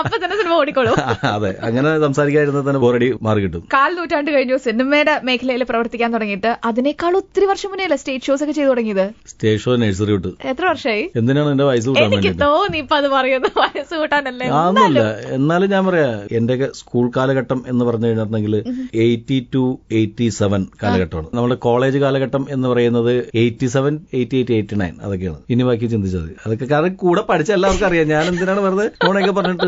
അപ്പൊ തന്നെ സിനിമ ഓടിക്കോളൂ അതെ അങ്ങനെ സംസാരിക്കാതിരുന്ന തന്നെ ബോറടി മാറി കിട്ടും കാൽ നൂറ്റാണ്ട് കഴിഞ്ഞു സിനിമയുടെ മേഖലയിൽ പ്രവർത്തിക്കാൻ തുടങ്ങിയിട്ട് അതിനേക്കാൾ ഒത്തിരി വർഷം മുന്നേ അല്ലേ സ്റ്റേജ് ഷോസ് ഒക്കെ ചെയ്തു തുടങ്ങിയത് സ്റ്റേജ് ഷോ നഴ്സറി വിട്ട് എത്ര വർഷമായി എന്തിനാണ് എന്റെ വയസ്സ് കൂട്ടാൻ എനിക്ക് ഇപ്പൊ അത് പറയുന്നത് വയസ്സ് കൂട്ടാനല്ലേ എന്നാലും ഞാൻ പറയാ എന്റെ സ്കൂൾ കാലഘട്ടം എന്ന് പറഞ്ഞു കഴിഞ്ഞിട്ടുണ്ടെങ്കിൽ എയ്റ്റി ടു എയ്റ്റി സെവൻ കാലഘട്ടമാണ് നമ്മുടെ കോളേജ് കാലഘട്ടം എന്ന് പറയുന്നത് eighty seven eighty eight eighty nine അതൊക്കെയാണ് ഇനി ബാക്കി ചിന്തിച്ചത് അതൊക്കെ കാരണം കൂടെ പഠിച്ച എല്ലാവർക്കും അറിയാം ഞാൻ എന്തിനാണ് വെറുതെ ഫോണൊക്കെ പറഞ്ഞിട്ട്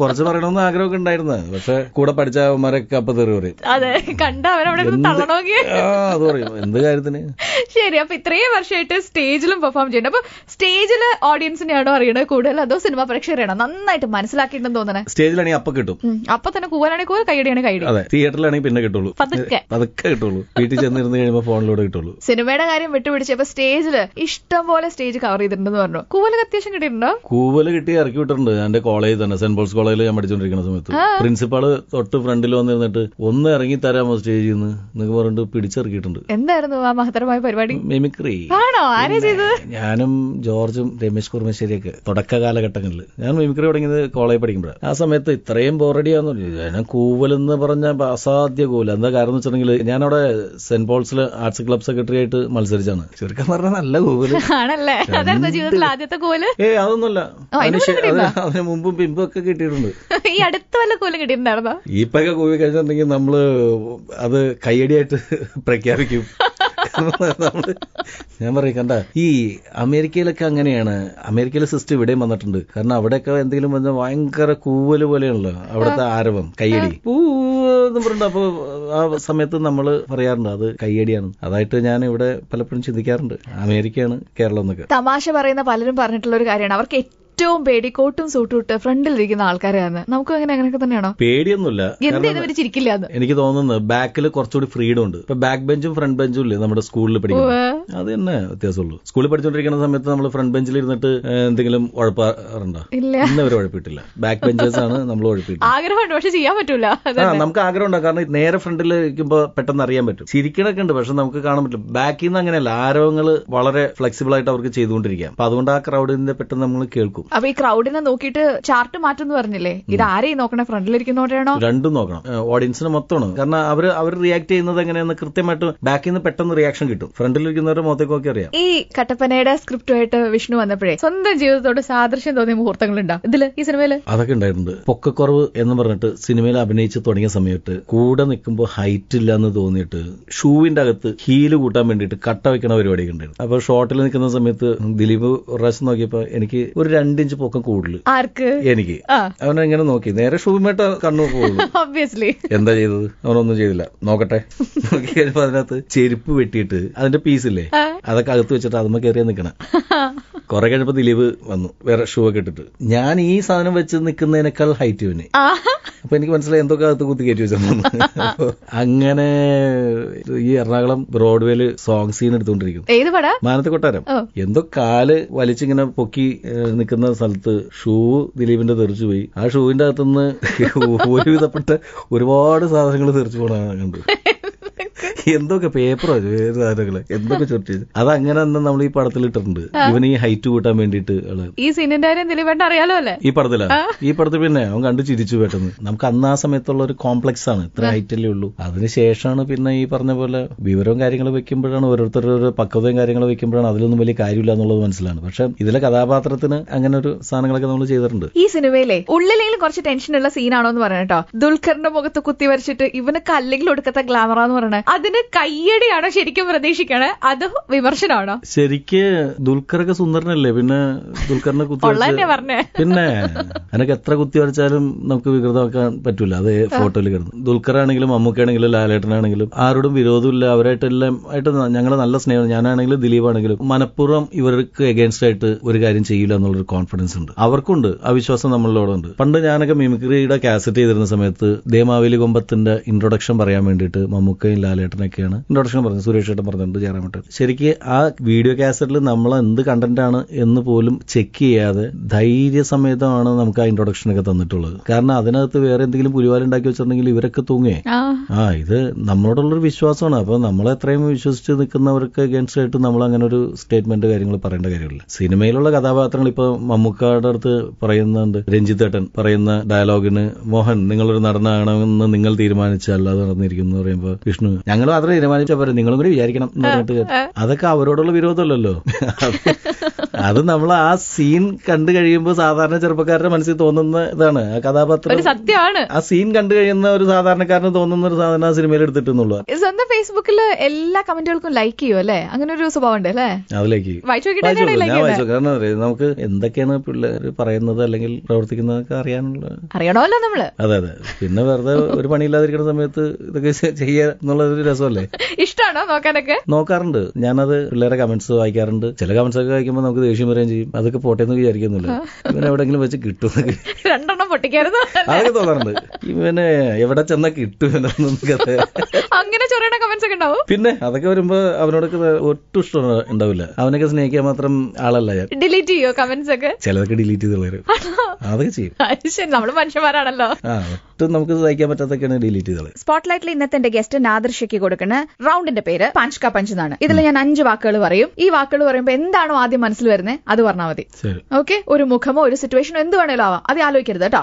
കുറച്ച് പറയണമെന്ന് ആഗ്രഹമൊക്കെ ഉണ്ടായിരുന്നു പക്ഷെ കൂടെ പഠിച്ച അവന്മാരൊക്കെ അപ്പൊ തെറി പറയും അതെ കണ്ട അവരവിടെ അത് പറയും എന്ത് കാര്യത്തിന് ശരി അപ്പൊ ഇത്രയും വർഷമായിട്ട് സ്റ്റേജിലും പെർഫോം ചെയ്യുന്നുണ്ട് അപ്പൊ സ്റ്റേജിൽ ഓഡിയൻസിനെയാണോ അറിയണത് കൂടുതൽ അതോ സിനിമ പ്രേക്ഷകരാണോ നന്നായിട്ട് മനസ്സിലാക്കിയിട്ടുണ്ടെന്ന് തോന്നണേ സ്റ്റേജിലാണെങ്കിൽ അപ്പൊ കിട്ടും അപ്പൊ തന്നെ കൂവാനാണെങ്കിൽ കൂവൽ കൈയടിയാണ് കൈ അതെ തിയേറ്ററിലാണെങ്കിൽ പിന്നെ കിട്ടുള്ളൂ പതുക്കെ പതുക്കെ കിട്ടുള്ളൂ വീട്ടിൽ ചെന്നിരുന്ന് കഴിയുമ്പോൾ ഫോണിലൂടെ കിട്ടുള്ളൂ സിനിമയുടെ കാര്യം വിട്ടുപിടിച്ച് അപ്പൊ സ്റ്റേജിൽ ഇഷ്ടം പോലെ സ്റ്റേജ് കവർ ചെയ്തിട്ടുണ്ടെന്ന് പറഞ്ഞു കൂവൽ അത്യാവശ്യം കിട്ടിയിട്ടുണ്ടോ കൂവൽ കിട്ടി ഇറക്കി വിട്ടിട്ടുണ്ട് എന്റെ കോളേജ് തന്നെ സെന്റ് പോൾസ് കോളേജ് കോളേജിൽ ഞാൻ പഠിച്ചുകൊണ്ടിരിക്കുന്ന സമയത്ത് പ്രിൻസിപ്പാള് തൊട്ട് ഫ്രണ്ടിൽ വന്നിരുന്നിട്ട് ഒന്ന് ഇറങ്ങി തരാമോ സ്റ്റേജിൽ നിന്ന് എന്നൊക്കെ പറഞ്ഞിട്ട് പിടിച്ചിറക്കിയിട്ടുണ്ട് എന്തായിരുന്നു ആ മഹത്തരമായ പരിപാടി മിമിക്രി ആണോ ഞാനും ജോർജും രമേശ് കുർമശ്ശേരിയൊക്കെ തുടക്ക കാലഘട്ടങ്ങളിൽ ഞാൻ മിമിക്രി തുടങ്ങിയത് കോളേജിൽ പഠിക്കുമ്പോഴാണ് ആ സമയത്ത് ഇത്രയും ബോറടിയാന്ന് ഞാൻ എന്ന് പറഞ്ഞ അസാധ്യ കൂവൽ എന്താ കാരണം വെച്ചിട്ടുണ്ടെങ്കിൽ ഞാനവിടെ സെന്റ് പോൾസിൽ ആർട്സ് ക്ലബ് സെക്രട്ടറി ആയിട്ട് മത്സരിച്ചാണ് ചുരുക്കം പറഞ്ഞാൽ നല്ല കൂവൽ ആണല്ലേ ജീവിതത്തിൽ ആദ്യത്തെ കൂവൽ ഏ അതൊന്നുമല്ല അതിന് മുമ്പും ഒക്കെ കിട്ടിയിട്ടുണ്ട് കിട്ടിയിട്ടുണ്ട് ഈ അടുത്ത വല്ല കൂലി കിട്ടിയിട്ടുണ്ടായിരുന്നോ ഈപ്പൊക്കെ കൂലി കഴിച്ചിട്ടുണ്ടെങ്കിൽ നമ്മള് അത് കയ്യടിയായിട്ട് പ്രഖ്യാപിക്കും ഞാൻ പറയും കണ്ട ഈ അമേരിക്കയിലൊക്കെ അങ്ങനെയാണ് അമേരിക്കയിലെ സിസ്റ്റം ഇവിടെ വന്നിട്ടുണ്ട് കാരണം അവിടെയൊക്കെ എന്തെങ്കിലും വന്നാൽ ഭയങ്കര കൂവല് പോലെയാണല്ലോ അവിടുത്തെ ആരവം കയ്യടി പൂ എന്ന് അപ്പോൾ ആ സമയത്ത് നമ്മൾ പറയാറുണ്ട് അത് കയ്യടിയാണ് അതായിട്ട് ഞാൻ ഇവിടെ പലപ്പോഴും ചിന്തിക്കാറുണ്ട് അമേരിക്കയാണ് കേരളം എന്നൊക്കെ തമാശ പറയുന്ന പലരും പറഞ്ഞിട്ടുള്ള ഒരു കാര്യമാണ് അവർക്ക് ഏറ്റവും പേടി കോട്ടും ഫ്രണ്ടിൽ ഇരിക്കുന്ന ഫ്രണ്ടിലിരിക്കുന്ന ആൾക്കാരെയാണ് നമുക്ക് അങ്ങനെ അങ്ങനെയൊക്കെ തന്നെയാണോ പേടിയൊന്നുമില്ല ചിരിക്കില്ല എനിക്ക് തോന്നുന്നത് ബാക്കിൽ കുറച്ചുകൂടി ഫ്രീഡം ഉണ്ട് ഇപ്പൊ ബാക്ക് ബെഞ്ചും ഫ്രണ്ട് ബെഞ്ചും ഇല്ലേ നമ്മുടെ സ്കൂളിൽ പഠിക്കുന്നത് അത് തന്നെ വ്യത്യാസമുള്ളൂ സ്കൂളിൽ പഠിച്ചുകൊണ്ടിരിക്കുന്ന സമയത്ത് നമ്മൾ ഫ്രണ്ട് ബെഞ്ചിൽ ഇരുന്നിട്ട് എന്തെങ്കിലും ഉഴപ്പാറുണ്ടോ ഇല്ല ഇന്നവരെ ഉഴപ്പിട്ടില്ല ബാക്ക് ബെഞ്ചേഴ്സ് ആണ് നമ്മൾ ഉഴപ്പിട്ടത് ആഗ്രഹമുണ്ട് പക്ഷെ ചെയ്യാൻ പറ്റൂല നമുക്ക് ആഗ്രഹം ഉണ്ടാകും കാരണം നേരെ ഫ്രണ്ടിൽ ഇരിക്കുമ്പോ പെട്ടെന്ന് അറിയാൻ പറ്റും ചിരിക്കണൊക്കെ ഉണ്ട് പക്ഷെ നമുക്ക് കാണാൻ പറ്റും ബാക്കിൽ നിന്ന് അങ്ങനെയല്ല ആരോഗ്യങ്ങൾ വളരെ ഫ്ലെക്സിബിൾ ആയിട്ട് അവർക്ക് ചെയ്തുകൊണ്ടിരിക്കാം അപ്പൊ അതുകൊണ്ട് ആ ക്രൗഡിന്റെ പെട്ടെന്ന് നമ്മൾ കേൾക്കും അപ്പൊ ഈ ക്രൗഡിനെ നോക്കിയിട്ട് ചാർട്ട് മാറ്റുന്നു പറഞ്ഞില്ലേ ഇത് ആരെയും നോക്കണേ ഫ്രണ്ടിലിരിക്കുന്നവരെയാണോ രണ്ടും നോക്കണം ഓഡിയൻസിന് മൊത്തമാണ് കാരണം അവർ അവർ റിയാക്ട് ചെയ്യുന്നത് എങ്ങനെയാണ് കൃത്യമായിട്ട് ബാക്കിൽ നിന്ന് പെട്ടെന്ന് റിയാക്ഷൻ കിട്ടും ഫ്രണ്ടിലിരിക്കുന്നവരുടെ മുഖത്തേക്ക് നോക്കി അറിയാം ഈ കട്ടപ്പനയുടെ സ്ക്രിപ്റ്റുമായിട്ട് വിഷ്ണു വന്നപ്പോഴേ സ്വന്തം ജീവിതത്തോട് സാദൃശ്യം തോന്നിയ മുഹൂർത്തങ്ങൾ ഉണ്ടാവും ഇതില് ഈ സിനിമയില് അതൊക്കെ ഉണ്ടായിട്ടുണ്ട് പൊക്കക്കുറവ് എന്ന് പറഞ്ഞിട്ട് സിനിമയിൽ അഭിനയിച്ച് തുടങ്ങിയ സമയത്ത് കൂടെ നിൽക്കുമ്പോൾ ഹൈറ്റ് ഇല്ല എന്ന് തോന്നിയിട്ട് ഷൂവിന്റെ അകത്ത് ഹീല് കൂട്ടാൻ വേണ്ടിയിട്ട് കട്ട വെക്കണ പരിപാടിയൊക്കെ ഉണ്ടായിരുന്നു അപ്പൊ ഷോട്ടിൽ നിൽക്കുന്ന സമയത്ത് ദിലീപ് പ്രാവശ്യം നോക്കിയപ്പോ എനിക്ക് ഒരു രണ്ട് രണ്ടിഞ്ച് പൊക്കം കൂടുതൽ ആർക്ക് എനിക്ക് അവനെ ഇങ്ങനെ നോക്കി നേരെ ഷൂമേട്ട കണ്ണു പോകുന്നു ഒബ്വിയസ്ലി എന്താ ചെയ്തത് അവനൊന്നും ചെയ്തില്ല നോക്കട്ടെ നോക്കി കഴിഞ്ഞപ്പോ അതിനകത്ത് ചെരുപ്പ് വെട്ടിയിട്ട് അതിന്റെ പീസ് ഇല്ലേ അതൊക്കെ അകത്ത് വെച്ചിട്ട് അതുമ്മ കയറിയാ നിക്കണേ കൊറേ കഴിഞ്ഞപ്പോ ദിലീപ് വന്നു വേറെ ഷൂ ഒക്കെ ഇട്ടിട്ട് ഞാൻ ഈ സാധനം വെച്ച് നിൽക്കുന്നതിനേക്കാൾ ഹൈറ്റ് ഇവന് അപ്പൊ എനിക്ക് മനസ്സിലായി എന്തൊക്കെ അകത്ത് കുത്തി കയറ്റി വെച്ചു അങ്ങനെ ഈ എറണാകുളം ബ്രോഡ്വേയില് സോങ് സീൻ എടുത്തുകൊണ്ടിരിക്കുന്നു ഏത് കൊട്ടാരം എന്തോ കാല് വലിച്ചിങ്ങനെ പൊക്കി നിൽക്കുന്ന കിടന്ന സ്ഥലത്ത് ഷൂ ദിലീപിന്റെ തെറിച്ചു പോയി ആ ഷൂവിന്റെ അകത്തുനിന്ന് ഒരുവിധപ്പെട്ട ഒരുപാട് സാധനങ്ങൾ തെറിച്ചു പോകണ കണ്ടു എന്തൊക്കെ പേപ്പറോ സാധനങ്ങള് എന്തൊക്കെ ചുരുട്ടി അത് അങ്ങനെ നമ്മൾ ഈ പടത്തിൽ ഇട്ടിട്ടുണ്ട് ഇവൻ ഈ ഹൈറ്റ് കൂട്ടാൻ വേണ്ടിട്ട് ഈ സിനിമ അറിയാലോ അല്ലേ ഈ പടത്തിലാ ഈ പടത്തിൽ പിന്നെ അവൻ കണ്ടു ചിരിച്ചു പെട്ടെന്ന് നമുക്ക് അന്ന് ആ സമയത്തുള്ള ഒരു കോംപ്ലക്സ് ആണ് ഇത്ര ഹൈറ്റല്ലേ ഉള്ളൂ അതിനുശേഷമാണ് പിന്നെ ഈ പറഞ്ഞ പോലെ വിവരവും കാര്യങ്ങളും വെക്കുമ്പോഴാണ് ഓരോരുത്തരുടെ പക്വതയും കാര്യങ്ങളും വെക്കുമ്പോഴാണ് അതിലൊന്നും വലിയ കാര്യമില്ല എന്നുള്ളത് മനസ്സിലാണ് പക്ഷെ ഇതിലെ കഥാപാത്രത്തിന് അങ്ങനെ ഒരു സാധനങ്ങളൊക്കെ നമ്മൾ ചെയ്തിട്ടുണ്ട് ഈ സിനിമയിലെ ഉള്ളിലെങ്കിലും കുറച്ച് ടെൻഷനുള്ള സീനാണോ എന്ന് പറയണം കേട്ടോ ദുൽഖറിന്റെ മുഖത്ത് കുത്തി വരച്ചിട്ട് ഇവനൊക്കെ അല്ലെങ്കിൽ ഒടുക്കത്തെ ഗ്ലാമറാന്ന് പറയണേ അത് ഇതിന് കയ്യടിയാണ് ശരിക്കും പ്രതീക്ഷിക്കണേ അത് വിമർശനമാണോ ശരിക്ക് ദുൽഖറൊക്കെ സുന്ദരനല്ലേ പിന്നെ ദുൽഖറിനെ കുത്തി പറഞ്ഞേ പിന്നെ അതിനൊക്കെ എത്ര കുത്തി വരച്ചാലും നമുക്ക് വികൃതമാക്കാൻ പറ്റൂല അത് ഫോട്ടോയിൽ കിടന്നു ദുൽഖറാണെങ്കിലും മമ്മൂക്കാണെങ്കിലും ലാലേട്ടനാണെങ്കിലും ആരോടും വിരോധമില്ല അവരായിട്ടെല്ലാം ആയിട്ട് ഞങ്ങളെ നല്ല സ്നേഹം ഞാനാണെങ്കിലും ദിലീപ് ആണെങ്കിലും മനഃപൂർവ്വം ഇവർക്ക് എഗൈൻസ്റ്റ് ആയിട്ട് ഒരു കാര്യം ചെയ്യില്ല എന്നുള്ളൊരു കോൺഫിഡൻസ് ഉണ്ട് അവർക്കുണ്ട് ആ വിശ്വാസം നമ്മളിലൂടെ ഉണ്ട് പണ്ട് ഞാനൊക്കെ മിമിക്രിയുടെ കാസറ്റ് ചെയ്തിരുന്ന സമയത്ത് ദേമാവേലി കൊമ്പത്തിന്റെ ഇൻട്രൊഡക്ഷൻ പറയാൻ വേണ്ടിയിട്ട് മമ്മൂക്കയും ലാലേട്ടൻ ചേട്ടനൊക്കെയാണ് ഇൻട്രൊഡക്ഷൻ പറഞ്ഞത് സുരേഷ് ചേട്ടൻ പറഞ്ഞിട്ടുണ്ട് വേണ്ടി ശരിക്ക് ആ വീഡിയോ കാസറ്റിൽ നമ്മൾ എന്ത് കണ്ടന്റാണ് എന്ന് പോലും ചെക്ക് ചെയ്യാതെ ധൈര്യസമേതമാണ് നമുക്ക് ആ ഒക്കെ തന്നിട്ടുള്ളത് കാരണം അതിനകത്ത് വേറെ എന്തെങ്കിലും പുലിവാല ഉണ്ടാക്കി വെച്ചിട്ടുണ്ടെങ്കിൽ ഇവരൊക്കെ തൂങ്ങേ ആ ഇത് നമ്മളോടുള്ളൊരു വിശ്വാസമാണ് അപ്പൊ നമ്മളെത്രയും വിശ്വസിച്ച് നിൽക്കുന്നവർക്ക് അഗേൻസ്റ്റ് ആയിട്ട് നമ്മൾ അങ്ങനെ ഒരു സ്റ്റേറ്റ്മെന്റ് കാര്യങ്ങൾ പറയേണ്ട കാര്യമില്ല സിനിമയിലുള്ള കഥാപാത്രങ്ങൾ ഇപ്പൊ മമ്മൂക്കാട് അടുത്ത് പറയുന്നുണ്ട് രഞ്ജിത്ത് ഏട്ടൻ പറയുന്ന ഡയലോഗിന് മോഹൻ നിങ്ങളൊരു നടനാണെന്ന് നിങ്ങൾ തീരുമാനിച്ചല്ല നടന്നിരിക്കുന്നു പറയുമ്പോൾ വിഷ്ണു ഞങ്ങൾ നിങ്ങൾ മാത്രം തീരുമാനിച്ചാൽ പോരെ നിങ്ങളും കൂടി വിചാരിക്കണം എന്ന് പറഞ്ഞിട്ട് അതൊക്കെ അവരോടുള്ള വിരോധമല്ലല്ലോ അത് നമ്മൾ ആ സീൻ കണ്ടു കഴിയുമ്പോൾ സാധാരണ ചെറുപ്പക്കാരുടെ മനസ്സിൽ തോന്നുന്ന ഇതാണ് ആ കഥാപാത്രം സത്യമാണ് ആ സീൻ കണ്ടു കഴിയുന്ന ഒരു സാധാരണക്കാരന് തോന്നുന്ന ഒരു സാധനം ആ സിനിമയിൽ എടുത്തിട്ടെന്നുള്ളൂ സ്വന്തം ഫേസ്ബുക്കിൽ എല്ലാ കമന്റുകൾക്കും ലൈക്ക് ചെയ്യും അല്ലേ അങ്ങനെ ഒരു സ്വഭാവം ഉണ്ട് അല്ലേ നമുക്ക് എന്തൊക്കെയാണ് പിള്ളേര് പറയുന്നത് അല്ലെങ്കിൽ പ്രവർത്തിക്കുന്നതൊക്കെ അറിയാനുള്ള അറിയണമല്ലോ നമ്മള് അതെ അതെ പിന്നെ വെറുതെ ഒരു പണിയില്ലാതിരിക്കുന്ന സമയത്ത് ഇതൊക്കെ ചെയ്യുക ഒരു രസമല്ലേ ഇഷ്ടമാണോ നോക്കാനൊക്കെ നോക്കാറുണ്ട് ഞാനത് പിള്ളേരെ കമന്റ്സ് വായിക്കാറുണ്ട് ചില കമന്റ്സ് ഒക്കെ വായിക്കുമ്പോൾ നമുക്ക് ദേഷ്യം വരികയും ചെയ്യും അതൊക്കെ പോട്ടെ എന്ന് വിചാരിക്കുന്നില്ല പിന്നെ എവിടെങ്കിലും വെച്ച് കിട്ടും പൊട്ടിക്കായിരുന്നു അതൊക്കെ തോന്നാറുണ്ട് ഇവനെ എവിടെ ചെന്ന കിട്ടും അങ്ങനെ ചൊറയുടെ കമന്റ്സ് ഒക്കെ ഉണ്ടാവും പിന്നെ അതൊക്കെ വരുമ്പോ അവനോടൊക്കെ ഒട്ടും ഇഷ്ടം ഉണ്ടാവില്ല അവനൊക്കെ സ്നേഹിക്കാൻ മാത്രം ആളല്ല ഞാൻ ഡിലീറ്റ് ചെയ്യോ കമന്റ്സ് ഒക്കെ ചിലതൊക്കെ ഡിലീറ്റ് ചെയ്ത് അതൊക്കെ ചെയ്യും നമ്മൾ മനുഷ്യന്മാരാണല്ലോ ഒട്ടും നമുക്ക് സഹിക്കാൻ പറ്റാത്തൊക്കെയാണ് ഡിലീറ്റ് ചെയ്തത് സ്പോട്ട്ലൈറ്റിൽ ഇന്നത്തെ എന്റെ ഗസ്റ്റ് നാദർശയ്ക്ക് കൊടുക്കുന്ന റൗണ്ടിന്റെ പേര് പഞ്ച് ക പഞ്ച് എന്നാണ് ഇതിൽ ഞാൻ അഞ്ച് വാക്കുകൾ പറയും ഈ വാക്കുകൾ പറയുമ്പോൾ എന്താണോ ആദ്യം മനസ്സിൽ വരുന്നത് അത് പറഞ്ഞാൽ മതി ഓക്കെ ഒരു മുഖമോ ഒരു സിറ്റുവേഷനോ എന്ത് വേണേലും ആവാം അത് ആലോചിക്കരുത് കേട്ടോ